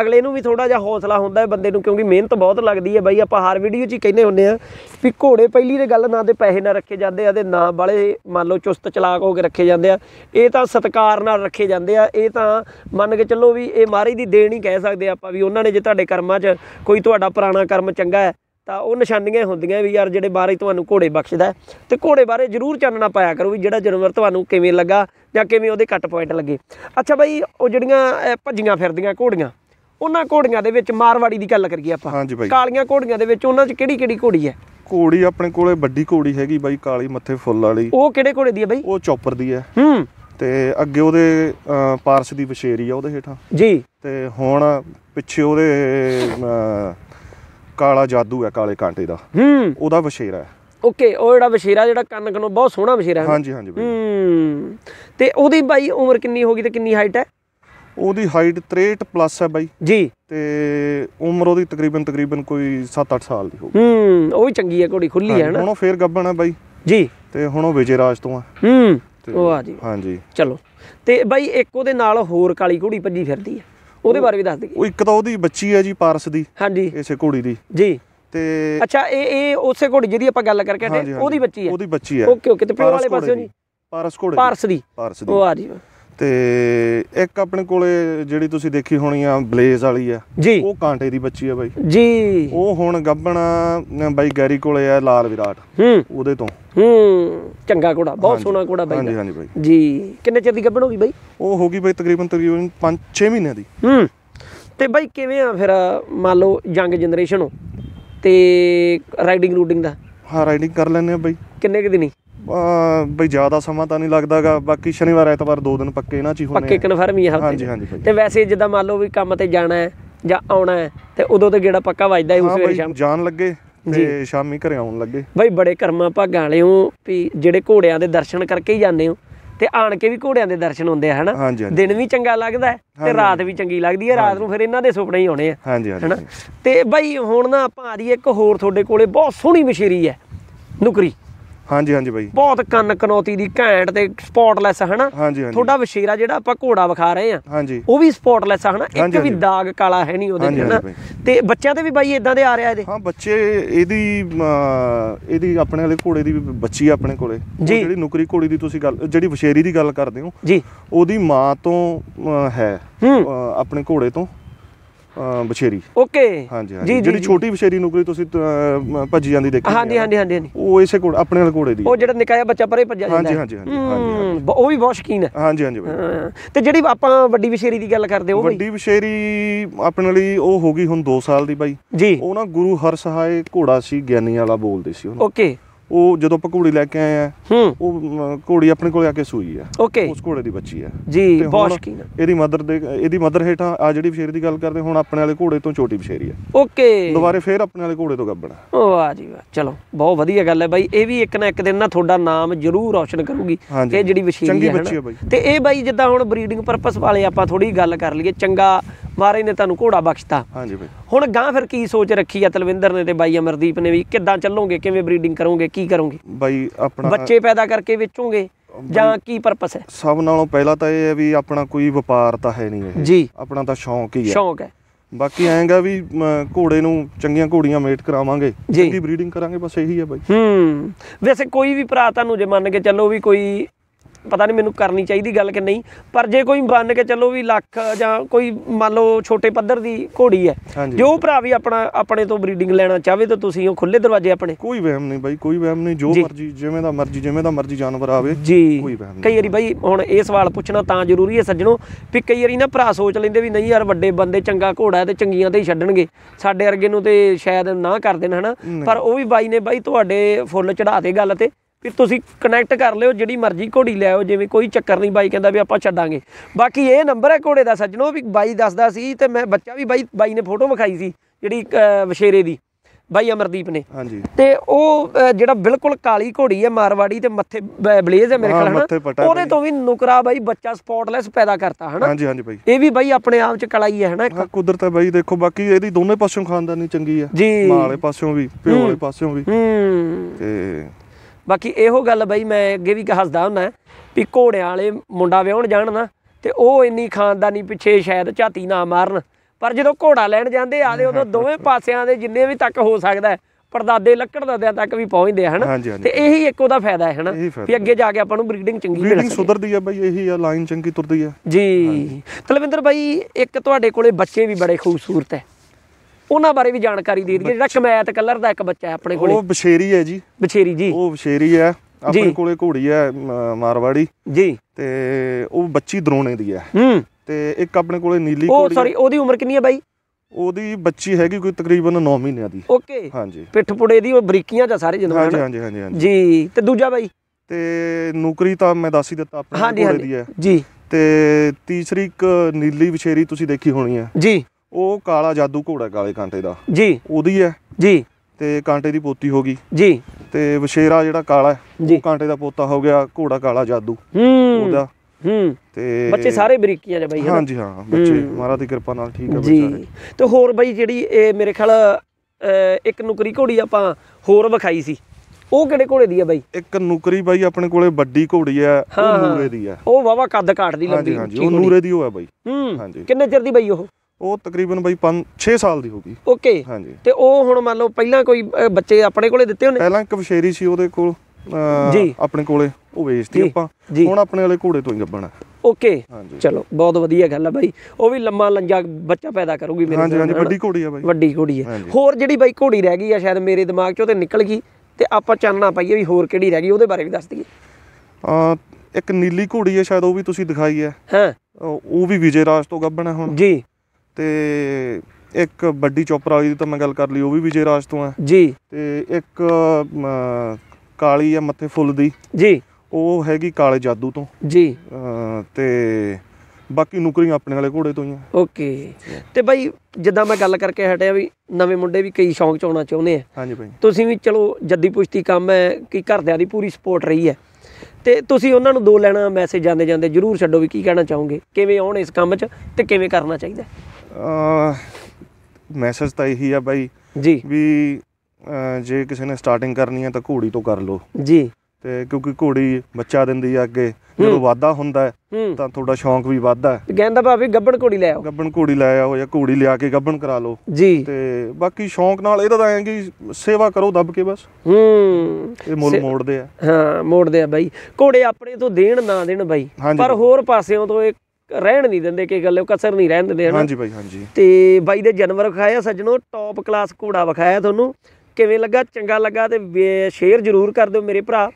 ਅਗਲੇ ਨੂੰ ਵੀ ਥੋੜਾ ਜਿਹਾ ਹੌਸਲਾ ਹੁੰਦਾ ਹੈ ਬੰਦੇ ਨੂੰ ਕਿਉਂਕਿ ਮਿਹਨਤ ਬਹੁਤ ਲੱਗਦੀ ਹੈ ਬਾਈ ਆਪਾਂ ਹਰ ਵੀਡੀਓ 'ਚ ਹੀ ਕਹਿੰਦੇ ਹੁੰਨੇ ਆ ਵੀ ਘੋੜੇ ਪਹਿਲੀ ਦੇ ਗੱਲ ਨਾ ਤੇ ਪੈਸੇ ਨਾ ਰੱਖੇ ਜਾਂਦੇ ਆ ਤੇ ਨਾ ਵਾਲੇ ਮੰਨ ਲਓ ਚੁਸਤ ਚਲਾਕ ਹੋ ਕੇ ਰੱਖੇ ਜਾਂਦੇ ਆ ਇਹ ਤਾਂ ਸਤਕਾਰ ਨਾਲ ਰੱਖੇ ਜਾਂਦੇ ਆ ਇਹ ਤਾਂ ਮੰਨ ਕੇ ਚੱਲੋ ਵੀ ਇਹ ਮਾਰੀ ਦੀ ਦੇਣ ਹੀ ਕਹਿ ਸਕਦੇ ਆਪਾਂ ਵੀ ਉਹਨਾਂ ਨੇ ਜੇ ਤੁਹਾਡੇ ਕਰਮਾਂ 'ਚ ਕੋਈ ਤੁਹਾਡਾ ਪੁਰਾਣਾ ਕਰਮ ਚੰਗਾ ਹੈ ਤਾਂ ਉਹ ਨਿਸ਼ਾਨੀਆਂ ਹੁੰਦੀਆਂ ਵੀ ਯਾਰ ਜਿਹੜੇ ਬਾਰੇ ਤੁਹਾਨੂੰ ਘੋੜੇ ਬਖਸ਼ਦਾ ਤੇ ਘੋੜੇ ਬਾਰੇ ਜ਼ਰੂਰ ਚਾਨਣਾ ਪਾਇਆ ਕਰੋ ਵੀ ਜਿਹੜਾ ਜਾਨਵਰ ਤੁਹਾਨੂੰ ਕਿਵੇਂ ਲੱਗਾ ਜਾਂ ਕਿਵੇਂ ਉਹਦੇ ਕੱਟ ਪੁਆਇੰਟ ਲੱਗੇ ਅੱਛਾ ਬਾਈ ਉਹ ਜਿਹੜੀਆਂ ਭੱਜੀਆਂ ਫਿਰਦੀਆਂ ਘੋੜੀਆਂ ਉਹਨਾਂ ਘੋੜੀਆਂ ਦੇ ਵਿੱਚ ਮਾਰਵਾੜੀ ਦੀ ਗੱਲ ਕਰੀਏ ਆਪਾਂ ਹਾਂਜੀ ਬਾਈ ਕਾਲੀਆਂ ਘੋੜੀਆਂ ਦੇ ਵਿੱਚ ਉਹਨਾਂ 'ਚ ਕਿਹੜੀ ਕਿਹੜੀ ਘੋੜੀ ਹੈ ਘੋੜੀ ਆਪਣੇ ਕੋਲੇ ਵੱਡੀ ਘੋੜੀ ਹੈਗੀ ਬਾਈ ਕਾਲੀ ਮੱਥੇ ਫੁੱਲ ਵਾਲੀ ਉਹ ਕਿਹੜੇ ਘੋੜੇ ਦੀ ਹੈ ਬਾਈ ਉਹ ਚੌਪਰ ਦੀ ਹੈ ਹੂੰ ਤੇ ਅੱਗੇ ਉਹਦੇ ਪਾਰਸ ਦੀ ਵਿਸ਼ੇਰੀ ਆ ਉਹਦੇ ਹੇਠਾਂ ਜੀ ਤੇ ਹੁਣ ਪਿੱਛੇ ਉਹਦੇ ਕਾਲਾ ਜਾਦੂ ਹੈ ਕਾਲੇ ਕਾਂਟੇ ਦਾ ਹੂੰ ਉਹਦਾ ਵਸ਼ੇਰਾ ਹੈ ਓਕੇ ਉਹ ਜਿਹੜਾ ਵਸ਼ੇਰਾ ਜਿਹੜਾ ਕੰਨ ਕਨੋਂ ਬਹੁਤ ਸੋਹਣਾ ਵਸ਼ੇਰਾ ਹੈ ਹਾਂਜੀ ਹਾਂਜੀ ਬਾਈ ਹੂੰ ਤੇ ਉਹਦੀ ਬਾਈ ਉਮਰ ਕਿੰਨੀ ਹੋਗੀ ਤੇ ਕਿੰਨੀ ਹਾਈਟ ਹੈ ਉਹਦੀ ਹਾਈਟ 63 ਪਲੱਸ ਹੈ ਬਾਈ ਜੀ ਤੇ ਉਮਰ ਉਹਦੀ ਤਕਰੀਬਨ ਤਕਰੀਬਨ ਕੋਈ 7-8 ਸਾਲ ਦੀ ਹੋਊਗੀ ਹੂੰ ਉਹ ਵੀ ਚੰਗੀ ਹੈ ਘੋੜੀ ਖੁੱਲੀ ਹੈ ਨਾ ਹੁਣ ਉਹ ਫੇਰ ਗੱਬਣ ਹੈ ਬਾਈ ਜੀ ਤੇ ਹੁਣ ਉਹ ਵਿਜੇ ਰਾਜ ਤੋਂ ਆ ਹੂੰ ਉਹ ਆ ਜੀ ਹਾਂਜੀ ਚਲੋ ਤੇ ਬਾਈ ਇੱਕ ਉਹਦੇ ਨਾਲ ਹੋਰ ਕਾਲੀ ਘੋੜੀ ਭੱਜੀ ਫਿਰਦੀ ਹੈ ਉਹਦੇ ਬਾਰੇ ਵੀ ਦੱਸ ਦਿਓ ਉਹ ਇੱਕ ਤਾਂ ਉਹਦੀ ਬੱਚੀ ਹੈ ਜੀ ਪਾਰਸ ਦੀ ਹਾਂਜੀ ਇਸੇ ਘੋੜੀ ਦੀ ਜੀ ਤੇ ਅੱਛਾ ਇਹ ਇਹ ਉਸੇ ਘੋੜੀ ਜਿਹਦੀ ਆਪਾਂ ਗੱਲ ਕਰਕੇ ਹਟੇ ਉਹਦੀ ਬੱਚੀ ਹੈ ਉਹਦੀ ਬੱਚੀ ਹੈ ਓਕੇ ਓਕੇ ਤੇ ਪਿਓ ਵਾਲੇ ਪਾਸੇ ਜੀ ਪਾਰਸ ਘੋੜੀ ਪਾਰਸ ਦੀ ਪਾਰਸ ਦੀ ਉਹ ਆ ਜੀ ਤੇ ਇੱਕ ਆਪਣੇ ਕੋਲੇ ਜਿਹੜੀ ਤੁਸੀਂ ਦੇਖੀ ਹੋਣੀ ਆ ਬਲੇਜ਼ ਵਾਲੀ ਆ ਉਹ ਕਾਂਟੇ ਦੀ ਬੱਚੀ ਆ ਬਾਈ ਜੀ ਉਹ ਹੁਣ ਗੱਬਣ ਬਾਈ ਗੈਰੀ ਕੋਲੇ ਆ ਲਾਲ ਵਿਰਾਟ ਹੂੰ ਉਹਦੇ ਤੋਂ ਹੂੰ ਚੰਗਾ ਘੋੜਾ ਬਹੁਤ ਸੋਹਣਾ ਘੋੜਾ ਬਾਈ ਹਾਂਜੀ ਹਾਂਜੀ ਬਾਈ ਜੀ ਕਿੰਨੇ ਚਿਰ ਦੀ ਗੱਭਣ ਹੋ ਗਈ ਬਾਈ ਉਹ ਹੋ ਗਈ ਬਾਈ ਤਕਰੀਬਨ ਤਕਰੀਬਨ 5-6 ਮਹੀਨਿਆਂ ਦੀ ਹੂੰ ਤੇ ਬਾਈ ਕਿਵੇਂ ਆ ਫਿਰ ਮੰਨ ਲਓ ਯੰਗ ਜਨਰੇਸ਼ਨ ਹੋ ਤੇ ਰਾਈਡਿੰਗ ਰੂਡਿੰਗ ਦਾ ਹਾਂ ਰਾਈਡਿੰਗ ਕਰ ਲੈਣੇ ਆ ਬਾਈ ਕਿੰਨੇ ਕਿ ਦਿਨੀ ਬਈ ਜ਼ਿਆਦਾ ਸਮਾਂ ਤਾਂ ਨਹੀਂ ਲੱਗਦਾਗਾ ਬਾਕੀ ਸ਼ਨੀਵਾਰ ਐਤਵਾਰ ਦੋ ਦਿਨ ਪੱਕੇ ਇਹਨਾਂ ਚ ਹੀ ਹੋਣੇ ਪੱਕੇ ਕਨਫਰਮ ਹੀ ਆ ਹਾਂਜੀ ਹਾਂਜੀ ਤੇ ਵੈਸੇ ਜਿੱਦਾਂ ਮੰਨ ਲਓ ਵੀ ਕੰਮ ਤੇ ਜਾਣਾ ਹੈ ਜਾਂ ਆਉਣਾ ਹੈ ਤੇ ਉਦੋਂ ਤੇ ਗੇੜਾ ਪੱਕਾ ਵੱਜਦਾ ਹੀ ਉਸ ਵੇਲੇ ਸ਼ਾਮ ਜਾਣ ਲੱਗੇ ਤੇ ਸ਼ਾਮੀ ਘਰੇ ਆਉਣ ਲੱਗੇ ਬਈ ਬੜੇ ਕਰਮਾਂ ਭਾਗਾਂ ਵਾਲੇ ਹੋ ਵੀ ਜਿਹੜੇ ਘੋੜਿਆਂ ਦੇ ਦਰਸ਼ਨ ਕਰਕੇ ਹੀ ਜਾਂਦੇ ਹੋ ਤੇ ਆਣ ਕੇ ਵੀ ਘੋੜਿਆਂ ਦੇ ਦਰਸ਼ਨ ਹੁੰਦੇ ਆ ਹਨਾ ਦਿਨ ਵੀ ਚੰਗਾ ਲੱਗਦਾ ਤੇ ਰਾਤ ਵੀ ਚੰਗੀ ਲੱਗਦੀ ਹੈ ਰਾਤ ਨੂੰ ਫਿਰ ਇਹਨਾਂ ਦੇ ਸੁਪਨੇ ਹੀ ਆਉਣੇ ਆ ਹਾਂਜੀ ਹਨਾ ਤੇ ਬਾਈ ਹੁਣ ਨਾ ਆਪਾਂ ਆ ਰਹੀ ਇੱਕ ਹੋਰ ਤੁਹਾਡੇ ਕੋਲੇ ਬਹੁਤ ਸੋਹਣੀ ਮਸ਼ੀਰੀ ਹੈ ਨੁਕਰੀ ਹਾਂਜੀ ਹਾਂਜੀ ਬਾਈ ਬਹੁਤ ਕੰਨ ਕਨੌਤੀ ਦੀ ਘੈਂਟ ਤੇ ਸਪੌਟਲੈਸ ਹਨਾ ਤੁਹਾਡਾ ਵਸ਼ੇਰਾ ਜਿਹੜਾ ਆਪਾਂ ਘੋੜਾ ਵਿਖਾ ਰਹੇ ਆ ਉਹ ਵੀ ਸਪੌਟਲੈਸ ਹਨਾ ਇੱਕ ਵੀ ਦਾਗ ਕਾਲਾ ਹੈ ਨਹੀਂ ਉਹਦੇ ਹਨਾ ਤੇ ਬੱਚਿਆਂ ਤੇ ਵੀ ਬਾਈ ਇਦਾਂ ਦੇ ਆ ਰਿਹਾ ਇਹਦੇ ਹਾਂ ਬੱਚੇ ਇਹਦੀ ਇਹਦੀ ਆਪਣੇ ਵਾਲੇ ਘੋੜੇ ਦੀ ਬੱਚੀ ਆਪਣੇ ਕੋਲੇ ਜਿਹੜੀ ਨੁਕਰੀ ਘੋੜੀ ਦੀ ਤੁਸੀਂ ਗੱਲ ਜਿਹੜੀ ਵਸ਼ੇਰੀ ਦੀ ਗੱਲ ਕਰਦੇ ਹੋ ਜੀ ਉਹਦੀ ਮਾਂ ਤੋਂ ਹੈ ਆਪਣੇ ਘੋੜੇ ਤੋਂ ਬਛੇਰੀ ਓਕੇ ਹਾਂਜੀ ਹਾਂਜੀ ਜਿਹੜੀ ਛੋਟੀ ਬਛੇਰੀ ਨੁਕਰੀ ਤੁਸੀਂ ਭੱਜੀ ਜਾਂਦੀ ਦੇਖੀ ਹਾਂਜੀ ਹਾਂਜੀ ਹਾਂਜੀ ਉਹ ਇਸੇ ਕੋਲ ਆਪਣੇ ਨਾਲ ਕੋੜੇ ਦੀ ਉਹ ਜਿਹੜਾ ਨਿਕਾਇਆ ਜਿਹਾ ਬੱਚਾ ਪਰੇ ਭੱਜਿਆ ਜਾਂਦਾ ਹਾਂਜੀ ਹਾਂਜੀ ਹਾਂਜੀ ਉਹ ਵੀ ਬਹੁਤ ਸ਼ਕੀਨ ਹੈ ਹਾਂਜੀ ਹਾਂਜੀ ਤੇ ਜਿਹੜੀ ਆਪਾਂ ਵੱਡੀ ਬਛੇਰੀ ਦੀ ਗੱਲ ਕਰਦੇ ਉਹ ਵੱਡੀ ਬਛੇਰੀ ਆਪਣੇ ਲਈ ਉਹ ਹੋ ਗਈ ਹੁਣ 2 ਸਾਲ ਦੀ ਬਾਈ ਜੀ ਉਹ ਨਾ ਗੁਰੂ ਹਰ ਸਹਾਏ ਘੋੜਾ ਸੀ ਗਿਆਨੀ ਵਾਲਾ ਬੋਲਦੇ ਸੀ ਉਹਨੂੰ ਓਕੇ ਉਹ ਜਦੋਂ ਆਪਾਂ ਘੋੜੀ ਲੈ ਕੇ ਆਏ ਆ ਉਹ ਘੋੜੀ ਆਪਣੇ ਕੋਲ ਆ ਕੇ ਸੂਈ ਆ ਉਸ ਘੋੜੇ ਦੀ ਬੱਚੀ ਆ ਜੀ ਬਹੁਤ ਸ਼ਕੀਨ ਇਹਦੀ ਮਦਰ ਦੇ ਇਹਦੀ ਮਦਰ ਹੇਠਾਂ ਆ ਜਿਹੜੀ ਬਸ਼ੇਰੀ ਦੀ ਗੱਲ ਕਰਦੇ ਹੁਣ ਆਪਣੇ ਵਾਲੇ ਘੋੜੇ ਤੋਂ ਛੋਟੀ ਬਸ਼ੇਰੀ ਆ ਓਕੇ ਦੁਬਾਰੇ ਫੇਰ ਆਪਣੇ ਵਾਲੇ ਘੋੜੇ ਤੋਂ ਗੱਬਣਾ ਵਾਹ ਜੀ ਵਾਹ ਚਲੋ ਬਹੁਤ ਵਧੀਆ ਗੱਲ ਹੈ ਬਾਈ ਇਹ ਵੀ ਇੱਕ ਨਾ ਇੱਕ ਦਿਨ ਨਾ ਤੁਹਾਡਾ ਨਾਮ ਜ਼ਰੂਰ ਰੌਸ਼ਨ ਕਰੂਗੀ ਇਹ ਜਿਹੜੀ ਬਸ਼ੇਰੀ ਹੈ ਤੇ ਇਹ ਬਾਈ ਜਿੱਦਾਂ ਹੁਣ ਬਰੀਡਿੰਗ ਪਰਪਸ ਵਾਲੇ ਆਪਾਂ ਥੋੜੀ ਗੱਲ ਕਰ ਲਈਏ ਚੰਗਾ ਮਹਾਰਾਜ ਨੇ ਤੁਹਾਨੂੰ ਘੋੜਾ ਬਖਸ਼ਤਾ ਹਾਂਜੀ ਬਾਈ ਹੁਣ ਗਾਂ ਫਿਰ ਕੀ ਸੋਚ ਰੱਖੀ ਆ ਤਲਵਿੰਦਰ ਨੇ ਤੇ ਬਾਈ ਅਮਰਦੀਪ ਨੇ ਵੀ ਕਿੱਦਾਂ ਚੱਲੋਗੇ ਕਿਵੇਂ ਬਰੀਡਿੰਗ ਕਰੋਗੇ ਕੀ ਕਰੋਗੇ ਬਾਈ ਆਪਣਾ ਬੱਚੇ ਪੈਦਾ ਕਰਕੇ ਵੇਚੋਗੇ ਜਾਂ ਕੀ ਪਰਪਸ ਹੈ ਸਭ ਨਾਲੋਂ ਪਹਿਲਾਂ ਤਾਂ ਇਹ ਹੈ ਵੀ ਆਪਣਾ ਕੋਈ ਵਪਾਰ ਤਾਂ ਹੈ ਨਹੀਂ ਇਹ ਜੀ ਆਪਣਾ ਤਾਂ ਸ਼ੌਂਕ ਹੀ ਹੈ ਸ਼ੌਂਕ ਹੈ ਬਾਕੀ ਆਏਗਾ ਵੀ ਘੋੜੇ ਨੂੰ ਚੰਗੀਆਂ ਘੋੜੀਆਂ ਮੇਟ ਕਰਾਵਾਂਗੇ ਚੰਗੀ ਬਰੀਡਿੰਗ ਕਰਾਂਗੇ ਬਸ ਇਹੀ ਹੈ ਬਾਈ ਹੂੰ ਵੈਸੇ ਕੋਈ ਵੀ ਭਰਾ ਤੁਹਾਨੂੰ ਜੇ ਮੰਨ ਕੇ ਚੱਲੋ ਵੀ ਕੋਈ ਪਤਾ ਨਹੀਂ ਮੈਨੂੰ ਕਰਨੀ ਚਾਹੀਦੀ ਗੱਲ ਕਿ ਨਹੀਂ ਪਰ ਜੇ ਕੋਈ ਬੰਨ ਕੇ ਚੱਲੋ ਵੀ ਲੱਖ ਜਾਂ ਕੋਈ ਮੰਨ ਲਓ ਛੋਟੇ ਪੱਧਰ ਦੀ ਘੋੜੀ ਹੈ ਜੋ ਭਰਾ ਵੀ ਆਪਣਾ ਆਪਣੇ ਤੋਂ ਬਰੀਡਿੰਗ ਲੈਣਾ ਚਾਹਵੇ ਤਾਂ ਤੁਸੀਂ ਉਹ ਖੁੱਲੇ ਦਰਵਾਜ਼ੇ ਆਪਣੇ ਕੋਈ ਵਹਿਮ ਨਹੀਂ ਬਾਈ ਕੋਈ ਵਹਿਮ ਨਹੀਂ ਜੋ ਮਰਜੀ ਜਿਵੇਂ ਦਾ ਮਰਜੀ ਜਿਵੇਂ ਦਾ ਮਰਜੀ ਜਾਨਵਰ ਆਵੇ ਕੋਈ ਨਹੀਂ ਕਈ ਵਾਰੀ ਬਾਈ ਹੁਣ ਇਹ ਸਵਾਲ ਪੁੱਛਣਾ ਤਾਂ ਜ਼ਰੂਰੀ ਹੈ ਸੱਜਣੋ ਵੀ ਕਈ ਵਾਰੀ ਨਾ ਭਰਾ ਸੋਚ ਲੈਂਦੇ ਵੀ ਨਹੀਂ ਯਾਰ ਵੱਡੇ ਬੰਦੇ ਚੰਗਾ ਘੋੜਾ ਤੇ ਚੰਗੀਆਂ ਤੇ ਹੀ ਛੱਡਣਗੇ ਸਾਡੇ ਵਰਗੇ ਨੂੰ ਤੇ ਸ਼ਾਇਦ ਨਾ ਕਰ ਦੇਣ ਹਨਾ ਪਰ ਉਹ ਵੀ ਬਾਈ ਨੇ ਬਾਈ ਤੁਹਾਡੇ ਫੁੱਲ ਚੜਾ ਦੇ ਗੱਲ ਤੇ ਫਿਰ ਤੁਸੀਂ ਕਨੈਕਟ ਕਰ ਲਿਓ ਜਿਹੜੀ ਮਰਜ਼ੀ ਘੋੜੀ ਲੈ ਆਓ ਜਿਵੇਂ ਕੋਈ ਚੱਕਰ ਨਹੀਂ ਬਾਈ ਕਹਿੰਦਾ ਵੀ ਆਪਾਂ ਛੱਡਾਂਗੇ ਬਾਕੀ ਇਹ ਨੰਬਰ ਹੈ ਘੋੜੇ ਦਾ ਸੱਜਣੋ ਵੀ ਬਾਈ ਦੱਸਦਾ ਸੀ ਤੇ ਮੈਂ ਬੱਚਾ ਵੀ ਬਾਈ ਬਾਈ ਨੇ ਫੋਟੋ ਵਿਖਾਈ ਸੀ ਜਿਹੜੀ ਵਸ਼ੇਰੇ ਦੀ ਬਾਈ ਅਮਰਦੀਪ ਨੇ ਹਾਂਜੀ ਤੇ ਉਹ ਜਿਹੜਾ ਬਿਲਕੁਲ ਕਾਲੀ ਘੋੜੀ ਹੈ ਮਾਰਵਾੜੀ ਤੇ ਮੱਥੇ ਬਲੇਜ਼ ਹੈ ਮੇਰੇ ਖਿਆਲ ਨਾਲ ਉਹਦੇ ਤੋਂ ਵੀ ਨੁਕਰਾ ਬਾਈ ਬੱਚਾ ਸਪੌਟਲੈਸ ਪੈਦਾ ਕਰਤਾ ਹਨਾ ਹਾਂਜੀ ਹਾਂਜੀ ਬਾਈ ਇਹ ਵੀ ਬਾਈ ਆਪਣੇ ਆਪ ਚ ਕਲਾਈ ਹੈ ਹਨਾ ਕੁਦਰਤ ਹੈ ਬਾਈ ਦੇਖੋ ਬਾਕੀ ਇਹਦੀ ਦੋਨੇ ਪਾਸਿਓਂ ਖਾਨਦਾਨੀ ਚੰਗੀ ਹੈ ਮਾਲੇ ਪਾਸਿਓਂ ਵੀ ਪਿਓ ਵਾਲੇ ਪਾਸਿਓਂ ਵੀ ਤੇ ਬਾਕੀ ਇਹੋ ਗੱਲ ਬਈ ਮੈਂ ਅੱਗੇ ਵੀ ਹੱਸਦਾ ਹੁੰਦਾ ਵੀ ਘੋੜਿਆਂ ਵਾਲੇ ਮੁੰਡਾ ਵਿਆਹਣ ਜਾਣ ਨਾ ਤੇ ਉਹ ਇੰਨੀ ਖਾਨਦਾਨੀ ਪਿੱਛੇ ਸ਼ਾਇਦ ਝਾਤੀ ਨਾ ਮਾਰਨ ਪਰ ਜਦੋਂ ਘੋੜਾ ਲੈਣ ਜਾਂਦੇ ਆਦੇ ਉਦੋਂ ਦੋਵੇਂ ਪਾਸਿਆਂ ਦੇ ਜਿੰਨੇ ਵੀ ਤੱਕ ਹੋ ਸਕਦਾ ਪਰਦਾਦੇ ਲੱਕੜ ਦਾਦਿਆਂ ਤੱਕ ਵੀ ਪਹੁੰਚਦੇ ਆ ਹਨਾ ਤੇ ਇਹੀ ਇੱਕ ਉਹਦਾ ਫਾਇਦਾ ਹੈ ਹਨਾ ਵੀ ਅੱਗੇ ਜਾ ਕੇ ਆਪਾਂ ਨੂੰ ਬਰੀਡਿੰਗ ਚੰਗੀ ਮਿਲ ਸਕਦੀ ਸੁਧਰਦੀ ਹੈ ਬਾਈ ਇਹੀ ਆ ਲਾਈਨ ਚੰਗੀ ਤੁਰਦੀ ਹੈ ਜੀ ਤਲਵਿੰਦਰ ਬਾਈ ਇੱਕ ਤੁਹਾਡੇ ਕੋਲੇ ਬੱਚੇ ਵੀ ਬੜੇ ਖੂਬਸੂਰਤ ਹੈ ਉਹਨਾਂ ਬਾਰੇ ਵੀ ਜਾਣਕਾਰੀ ਦੇ ਦਈਏ ਜਿਹੜਾ ਸ਼ਮੈਤ ਕਲਰ ਦਾ ਇੱਕ ਬੱਚਾ ਹੈ ਆਪਣੇ ਕੋਲੇ ਉਹ ਬਸ਼ੇਰੀ ਹੈ ਜੀ ਬਸ਼ੇਰੀ ਜੀ ਉਹ ਬਸ਼ੇਰੀ ਹੈ ਆਪਣੇ ਕੋਲੇ ਘੋੜੀ ਹੈ ਮਾਰਵਾੜੀ ਜੀ ਤੇ ਉਹ ਬੱਚੀ ਦਰੋਣੇ ਦੀ ਹੈ ਹੂੰ ਤੇ ਇੱਕ ਆਪਣੇ ਕੋਲੇ ਨੀਲੀ ਘੋੜੀ ਉਹ ਸੌਰੀ ਉਹਦੀ ਉਮਰ ਕਿੰਨੀ ਹੈ ਬਾਈ ਉਹਦੀ ਬੱਚੀ ਹੈਗੀ ਕੋਈ ਤਕਰੀਬਨ 9 ਮਹੀਨਿਆਂ ਦੀ ਓਕੇ ਹਾਂਜੀ ਪਿੱਠ ਪੁੜੇ ਦੀ ਉਹ ਬਰੀਕੀਆਂ ਦਾ ਸਾਰੇ ਜਨਮ ਹਾਂਜੀ ਹਾਂਜੀ ਹਾਂਜੀ ਜੀ ਤੇ ਦੂਜਾ ਬਾਈ ਤੇ ਨੌਕਰੀ ਤਾਂ ਮੈਂ ਦੱਸ ਹੀ ਦਿੱਤਾ ਆਪਣੇ ਕੋਲੇ ਦੀ ਹੈ ਜੀ ਤੇ ਤੀਸਰੀ ਇੱਕ ਨੀਲੀ ਵਿਛੇਰੀ ਤੁਸੀਂ ਦੇਖੀ ਹੋਣੀ ਹੈ ਜੀ ਉਹ ਕਾਲਾ ਜਾਦੂ ਘੋੜਾ ਕਾਲੇ ਕਾਂਟੇ ਦਾ ਜੀ ਉਹਦੀ ਹੈ ਜੀ ਤੇ ਕਾਂਟੇ ਦੀ ਪੋਤੀ ਹੋ ਗਈ ਜੀ ਤੇ ਵਸ਼ੇਰਾ ਜਿਹੜਾ ਕਾਲਾ ਉਹ ਕਾਂਟੇ ਦਾ ਪੋਤਾ ਹੋ ਗਿਆ ਘੋੜਾ ਕਾਲਾ ਜਾਦੂ ਉਹਦਾ ਹੂੰ ਤੇ ਬੱਚੇ ਸਾਰੇ ਬਰੀਕੀਆਂ ਜੇ ਬਾਈ ਹਾਂਜੀ ਹਾਂ ਬੱਚੇ ਮਹਾਰਾ ਦੀ ਕਿਰਪਾ ਨਾਲ ਠੀਕ ਹੈ ਬੱਚੇ ਤੇ ਹੋਰ ਬਾਈ ਜਿਹੜੀ ਇਹ ਮੇਰੇ ਖਿਆਲ ਇੱਕ ਨੁਕਰੀ ਘੋੜੀ ਆਪਾਂ ਹੋਰ ਵਿਖਾਈ ਸੀ ਉਹ ਕਿਹੜੇ ਘੋੜੇ ਦੀ ਆ ਬਾਈ ਇੱਕ ਨੁਕਰੀ ਬਾਈ ਆਪਣੇ ਕੋਲੇ ਵੱਡੀ ਘੋੜੀ ਆ ਉਹ ਨੂਰੇ ਦੀ ਆ ਉਹ ਵਾਵਾ ਕੱਦ ਕਾਟਦੀ ਲੰਬੀ ਹਾਂਜੀ ਉਹ ਨੂਰੇ ਦੀ ਹੋਇਆ ਬਾਈ ਹੂੰ ਹਾਂਜੀ ਕਿੰਨੇ ਚਿਰ ਦੀ ਬਾਈ ਉਹ ਉਹ ਤਕਰੀਬਨ ਬਈ 5 6 ਸਾਲ ਦੀ ਹੋਗੀ ਓਕੇ ਹਾਂਜੀ ਤੇ ਉਹ ਹੁਣ ਮੰਨ ਲਓ ਪਹਿਲਾਂ ਕੋਈ ਬੱਚੇ ਆਪਣੇ ਕੋਲੇ ਦਿੱਤੇ ਉਹਨੇ ਪਹਿਲਾਂ ਇੱਕ ਵਿਸ਼ੇਰੀ ਸੀ ਉਹਦੇ ਕੋਲ ਜੀ। ਆਪਣੇ ਕੋਲੇ ਉਹ ਵੇਚਤੀ ਆਪਾਂ ਹੁਣ ਆਪਣੇ ਵਾਲੇ ਘੋੜੇ ਤੋਂ ਹੀ ਗੱਬਣਾ ਓਕੇ ਹਾਂਜੀ। ਚਲੋ ਬਹੁਤ ਵਧੀਆ ਗੱਲ ਆ ਬਾਈ ਉਹ ਵੀ ਲੰਮਾ ਲੰਜਾ ਬੱਚਾ ਪੈਦਾ ਕਰੂਗੀ ਮੇਰੇ ਹਾਂਜੀ ਹਾਂਜੀ ਵੱਡੀ ਘੋੜੀ ਆ ਬਾਈ ਵੱਡੀ ਘੋੜੀ ਹੈ ਹੋਰ ਜਿਹੜੀ ਬਾਈ ਘੋੜੀ ਰਹਿ ਗਈ ਆ ਸ਼ਾਇਦ ਮੇਰੇ ਦਿਮਾਗ 'ਚੋਂ ਤੇ ਨਿਕਲ ਗਈ ਤੇ ਆਪਾਂ ਚਾਨਣਾ ਪਾਈਏ ਵੀ ਹੋਰ ਕਿਹੜੀ ਰਹਿ ਗਈ ਉਹਦੇ ਬਾਰੇ ਵੀ ਦੱਸ ਦਈਏ ਆ ਇੱਕ ਨੀਲੀ ਘੋੜੀ ਹੈ ਸ਼ਾਇਦ ਉਹ ਵੀ ਤੁਸੀਂ ਦਿਖਾਈ ਹੈ ਹਾਂ ਉਹ ਉਹ ਵੀ ਵਿਜੇ ਰਾਜ ਤੋਂ ਗੱਬਣਾ ਹੁਣ ਜੀ ਤੇ ਇੱਕ ਵੱਡੀ ਚੋਪਰਾ ਦੀ ਤਾਂ ਮੈਂ ਗੱਲ ਕਰ ਲਈ ਉਹ ਵੀ ਵਿਜੇ ਰਾਜ ਤੋਂ ਹੈ ਜੀ ਤੇ ਇੱਕ ਕਾਲੀ ਆ ਮੱਥੇ ਫੁੱਲ ਦੀ ਜੀ ਉਹ ਹੈਗੀ ਕਾਲੇ ਜਾਦੂ ਤੋਂ ਜੀ ਤੇ ਬਾਕੀ ਨੁਕਰੀਆਂ ਆਪਣੇ ਵਾਲੇ ਘੋੜੇ ਤੋਂ ਹੀ ਆ ਓਕੇ ਤੇ ਬਾਈ ਜਿੱਦਾਂ ਮੈਂ ਗੱਲ ਕਰਕੇ ਹਟਿਆ ਵੀ ਨਵੇਂ ਮੁੰਡੇ ਵੀ ਕਈ ਸ਼ੌਂਕ ਚ ਆਉਣਾ ਚਾਹੁੰਦੇ ਆ ਹਾਂਜੀ ਭਾਈ ਤੁਸੀਂ ਵੀ ਚਲੋ ਜੱਦੀ ਪੁਸ਼ਤੀ ਕੰਮ ਹੈ ਕਿ ਘਰਦਿਆਂ ਦੀ ਪੂਰੀ ਸਪੋਰਟ ਰਹੀ ਹੈ ਤੇ ਤੁਸੀਂ ਉਹਨਾਂ ਨੂੰ ਦੋ ਲੈਣਾ ਮੈਸੇਜ ਜਾਂਦੇ ਜਾਂਦੇ ਜਰੂਰ ਛੱਡੋ ਵੀ ਕੀ ਕਹਿਣਾ ਚਾਹੋਗੇ ਕਿਵੇਂ ਆਉਣ ਇਸ ਕੰਮ 'ਚ ਤੇ ਕਿਵੇਂ ਕਰਨਾ ਚਾਹੀਦਾ ਮੈਸੇਜ ਤਾਂ ਇਹੀ ਆ ਬਾਈ ਜੀ ਵੀ ਜੇ ਕਿਸੇ ਨੇ ਸਟਾਰਟਿੰਗ ਕਰਨੀ ਹੈ ਤਾਂ ਘੋੜੀ ਤੋਂ ਕਰ ਲੋ ਜੀ ਤੇ ਕਿਉਂਕਿ ਘੋੜੀ ਬੱਚਾ ਦਿੰਦੀ ਆ ਅੱਗੇ ਜਦੋਂ ਵਾਧਾ ਹੁੰਦਾ ਤਾਂ ਤੁਹਾਡਾ ਸ਼ੌਂਕ ਵੀ ਵਾਧਾ ਹੈ ਕਹਿੰਦਾ ਭਾਵੇਂ ਗੱਬਣ ਘੋੜੀ ਲੈ ਆਓ ਗੱਬਣ ਘੋੜੀ ਲੈ ਆਓ ਜਾਂ ਘੋੜੀ ਲਿਆ ਕੇ ਗੱਬਣ ਕਰਾ ਲਓ ਜੀ ਤੇ ਬਾਕੀ ਸ਼ੌਂਕ ਨਾਲ ਇਹਦਾ ਤਾਂ ਐ ਕਿ ਸੇਵਾ ਕਰੋ ਦੱਬ ਕੇ ਬਸ ਹੂੰ ਇਹ ਮੁੱਲ ਮੋੜਦੇ ਆ ਹਾਂ ਮੋੜਦੇ ਆ ਬਾਈ ਘੋੜੇ ਆਪਣੇ ਤੋਂ ਦੇਣ ਨਾ ਦੇਣ ਬਾਈ ਪਰ ਹੋਰ ਪਾਸਿਓਂ ਤੋਂ ਇਹ ਰਹਿਣ ਨਹੀਂ ਦਿੰਦੇ ਕਿ ਗੱਲ ਉਹ ਕਸਰ ਨਹੀਂ ਰਹਿਣ ਦਿੰਦੇ ਹਾਂਜੀ ਭਾਈ ਹਾਂਜੀ ਤੇ ਬਾਈ ਦੇ ਜਨਵਰ ਵਿਖਾਇਆ ਸੱਜਣੋ ਟੌਪ ਕਲਾਸ ਘੋੜਾ ਵਿਖਾਇਆ ਤੁਹਾਨੂੰ ਕਿਵੇਂ ਲੱਗਾ ਚੰਗਾ ਲੱਗਾ ਤੇ ਸ਼ੇਅਰ ਜ਼ਰੂਰ ਕਰ ਦਿਓ ਮੇਰੇ ਭਰਾ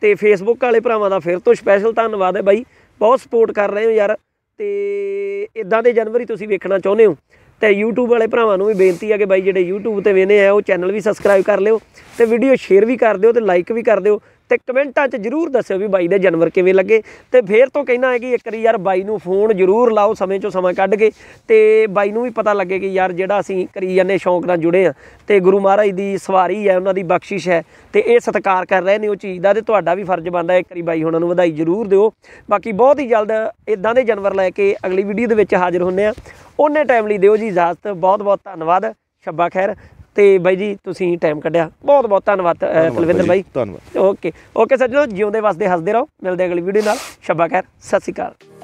ਤੇ ਫੇਸਬੁੱਕ ਵਾਲੇ ਭਰਾਵਾਂ ਦਾ ਫਿਰ ਤੋਂ ਸਪੈਸ਼ਲ ਧੰਨਵਾਦ ਹੈ ਬਾਈ ਬਹੁਤ ਸਪੋਰਟ ਕਰ ਰਹੇ ਹੋ ਯਾਰ ਤੇ ਇਦਾਂ ਦੇ ਜਨਵਰੀ ਹੀ ਤੁਸੀਂ ਵੇਖਣਾ ਚਾਹੁੰਦੇ ਹੋ ਤੇ YouTube ਵਾਲੇ ਭਰਾਵਾਂ ਨੂੰ ਵੀ ਬੇਨਤੀ ਹੈ ਕਿ ਬਾਈ ਜਿਹੜੇ YouTube ਤੇ ਵੇਨੇ ਆ ਉਹ ਚੈਨਲ ਵੀ ਸਬਸਕ੍ਰਾਈਬ ਕਰ ਲਿਓ ਤੇ ਵੀਡੀਓ ਸ਼ੇਅਰ ਵੀ ਕਰ ਦਿਓ ਤੇ ਲਾਈਕ ਵੀ ਕਰ ਦਿਓ ਤੇ ਕਮੈਂਟਾਂ 'ਚ ਜ਼ਰੂਰ ਦੱਸਿਓ ਵੀ ਬਾਈ ਦੇ ਜਾਨਵਰ ਕਿਵੇਂ ਲੱਗੇ ਤੇ ਫੇਰ ਤੋਂ ਕਹਿਣਾ ਹੈ ਕਿ ਇੱਕ ਵਾਰੀ ਯਾਰ ਬਾਈ ਨੂੰ ਫੋਨ ਜ਼ਰੂਰ ਲਾਓ ਸਮੇਂ 'ਚੋਂ ਸਮਾਂ ਕੱਢ ਕੇ ਤੇ ਬਾਈ ਨੂੰ ਵੀ ਪਤਾ ਲੱਗੇ ਕਿ ਯਾਰ ਜਿਹੜਾ ਅਸੀਂ ਕਰੀ ਜਾਂਦੇ ਸ਼ੌਂਕ ਨਾਲ ਜੁੜੇ ਆ ਤੇ ਗੁਰੂ ਮਹਾਰਾਜ ਦੀ ਸਵਾਰੀ ਹੈ ਉਹਨਾਂ ਦੀ ਬਖਸ਼ਿਸ਼ ਹੈ ਤੇ ਇਹ ਸਤਿਕਾਰ ਕਰ ਰਹੇ ਨੇ ਉਹ ਚੀਜ਼ ਦਾ ਤੇ ਤੁਹਾਡਾ ਵੀ ਫਰਜ਼ ਬਣਦਾ ਹੈ ਇੱਕ ਵਾਰੀ ਬਾਈ ਹੁਣਾਂ ਨੂੰ ਵਧਾਈ ਜ਼ਰੂਰ ਦਿਓ ਬਾਕੀ ਬਹੁਤ ਹੀ ਜਲਦ ਇਦਾਂ ਦੇ ਜਾਨਵਰ ਲੈ ਕੇ ਅਗਲੀ ਵੀਡੀਓ ਦੇ ਵਿੱਚ ਹਾਜ਼ਰ ਹੁੰਨੇ ਆ ਉਹਨੇ ਟਾਈਮ ਲਈ ਦਿਓ ਜੀ ਇਜਾਜ਼ਤ ਬਹੁਤ ਬਹੁਤ ਧੰਨਵਾਦ ਸ਼ੱਬਾ ਖੈਰ ਤੇ ਬਾਈ ਜੀ ਤੁਸੀਂ ਟਾਈਮ ਕੱਢਿਆ ਬਹੁਤ ਬਹੁਤ ਧੰਨਵਾਦ ਕੁਲਵਿੰਦਰ ਬਾਈ ਧੰਨਵਾਦ ਓਕੇ ਓਕੇ ਸੱਜਣੋ ਜਿਉਂਦੇ ਵਸਦੇ ਹੱਸਦੇ ਰਹੋ ਮਿਲਦੇ ਅਗਲੀ ਵੀਡੀਓ ਨਾਲ ਸ਼ਬਾ ਖੈਰ ਸਤਿ ਸ਼੍ਰੀ ਅਕਾਲ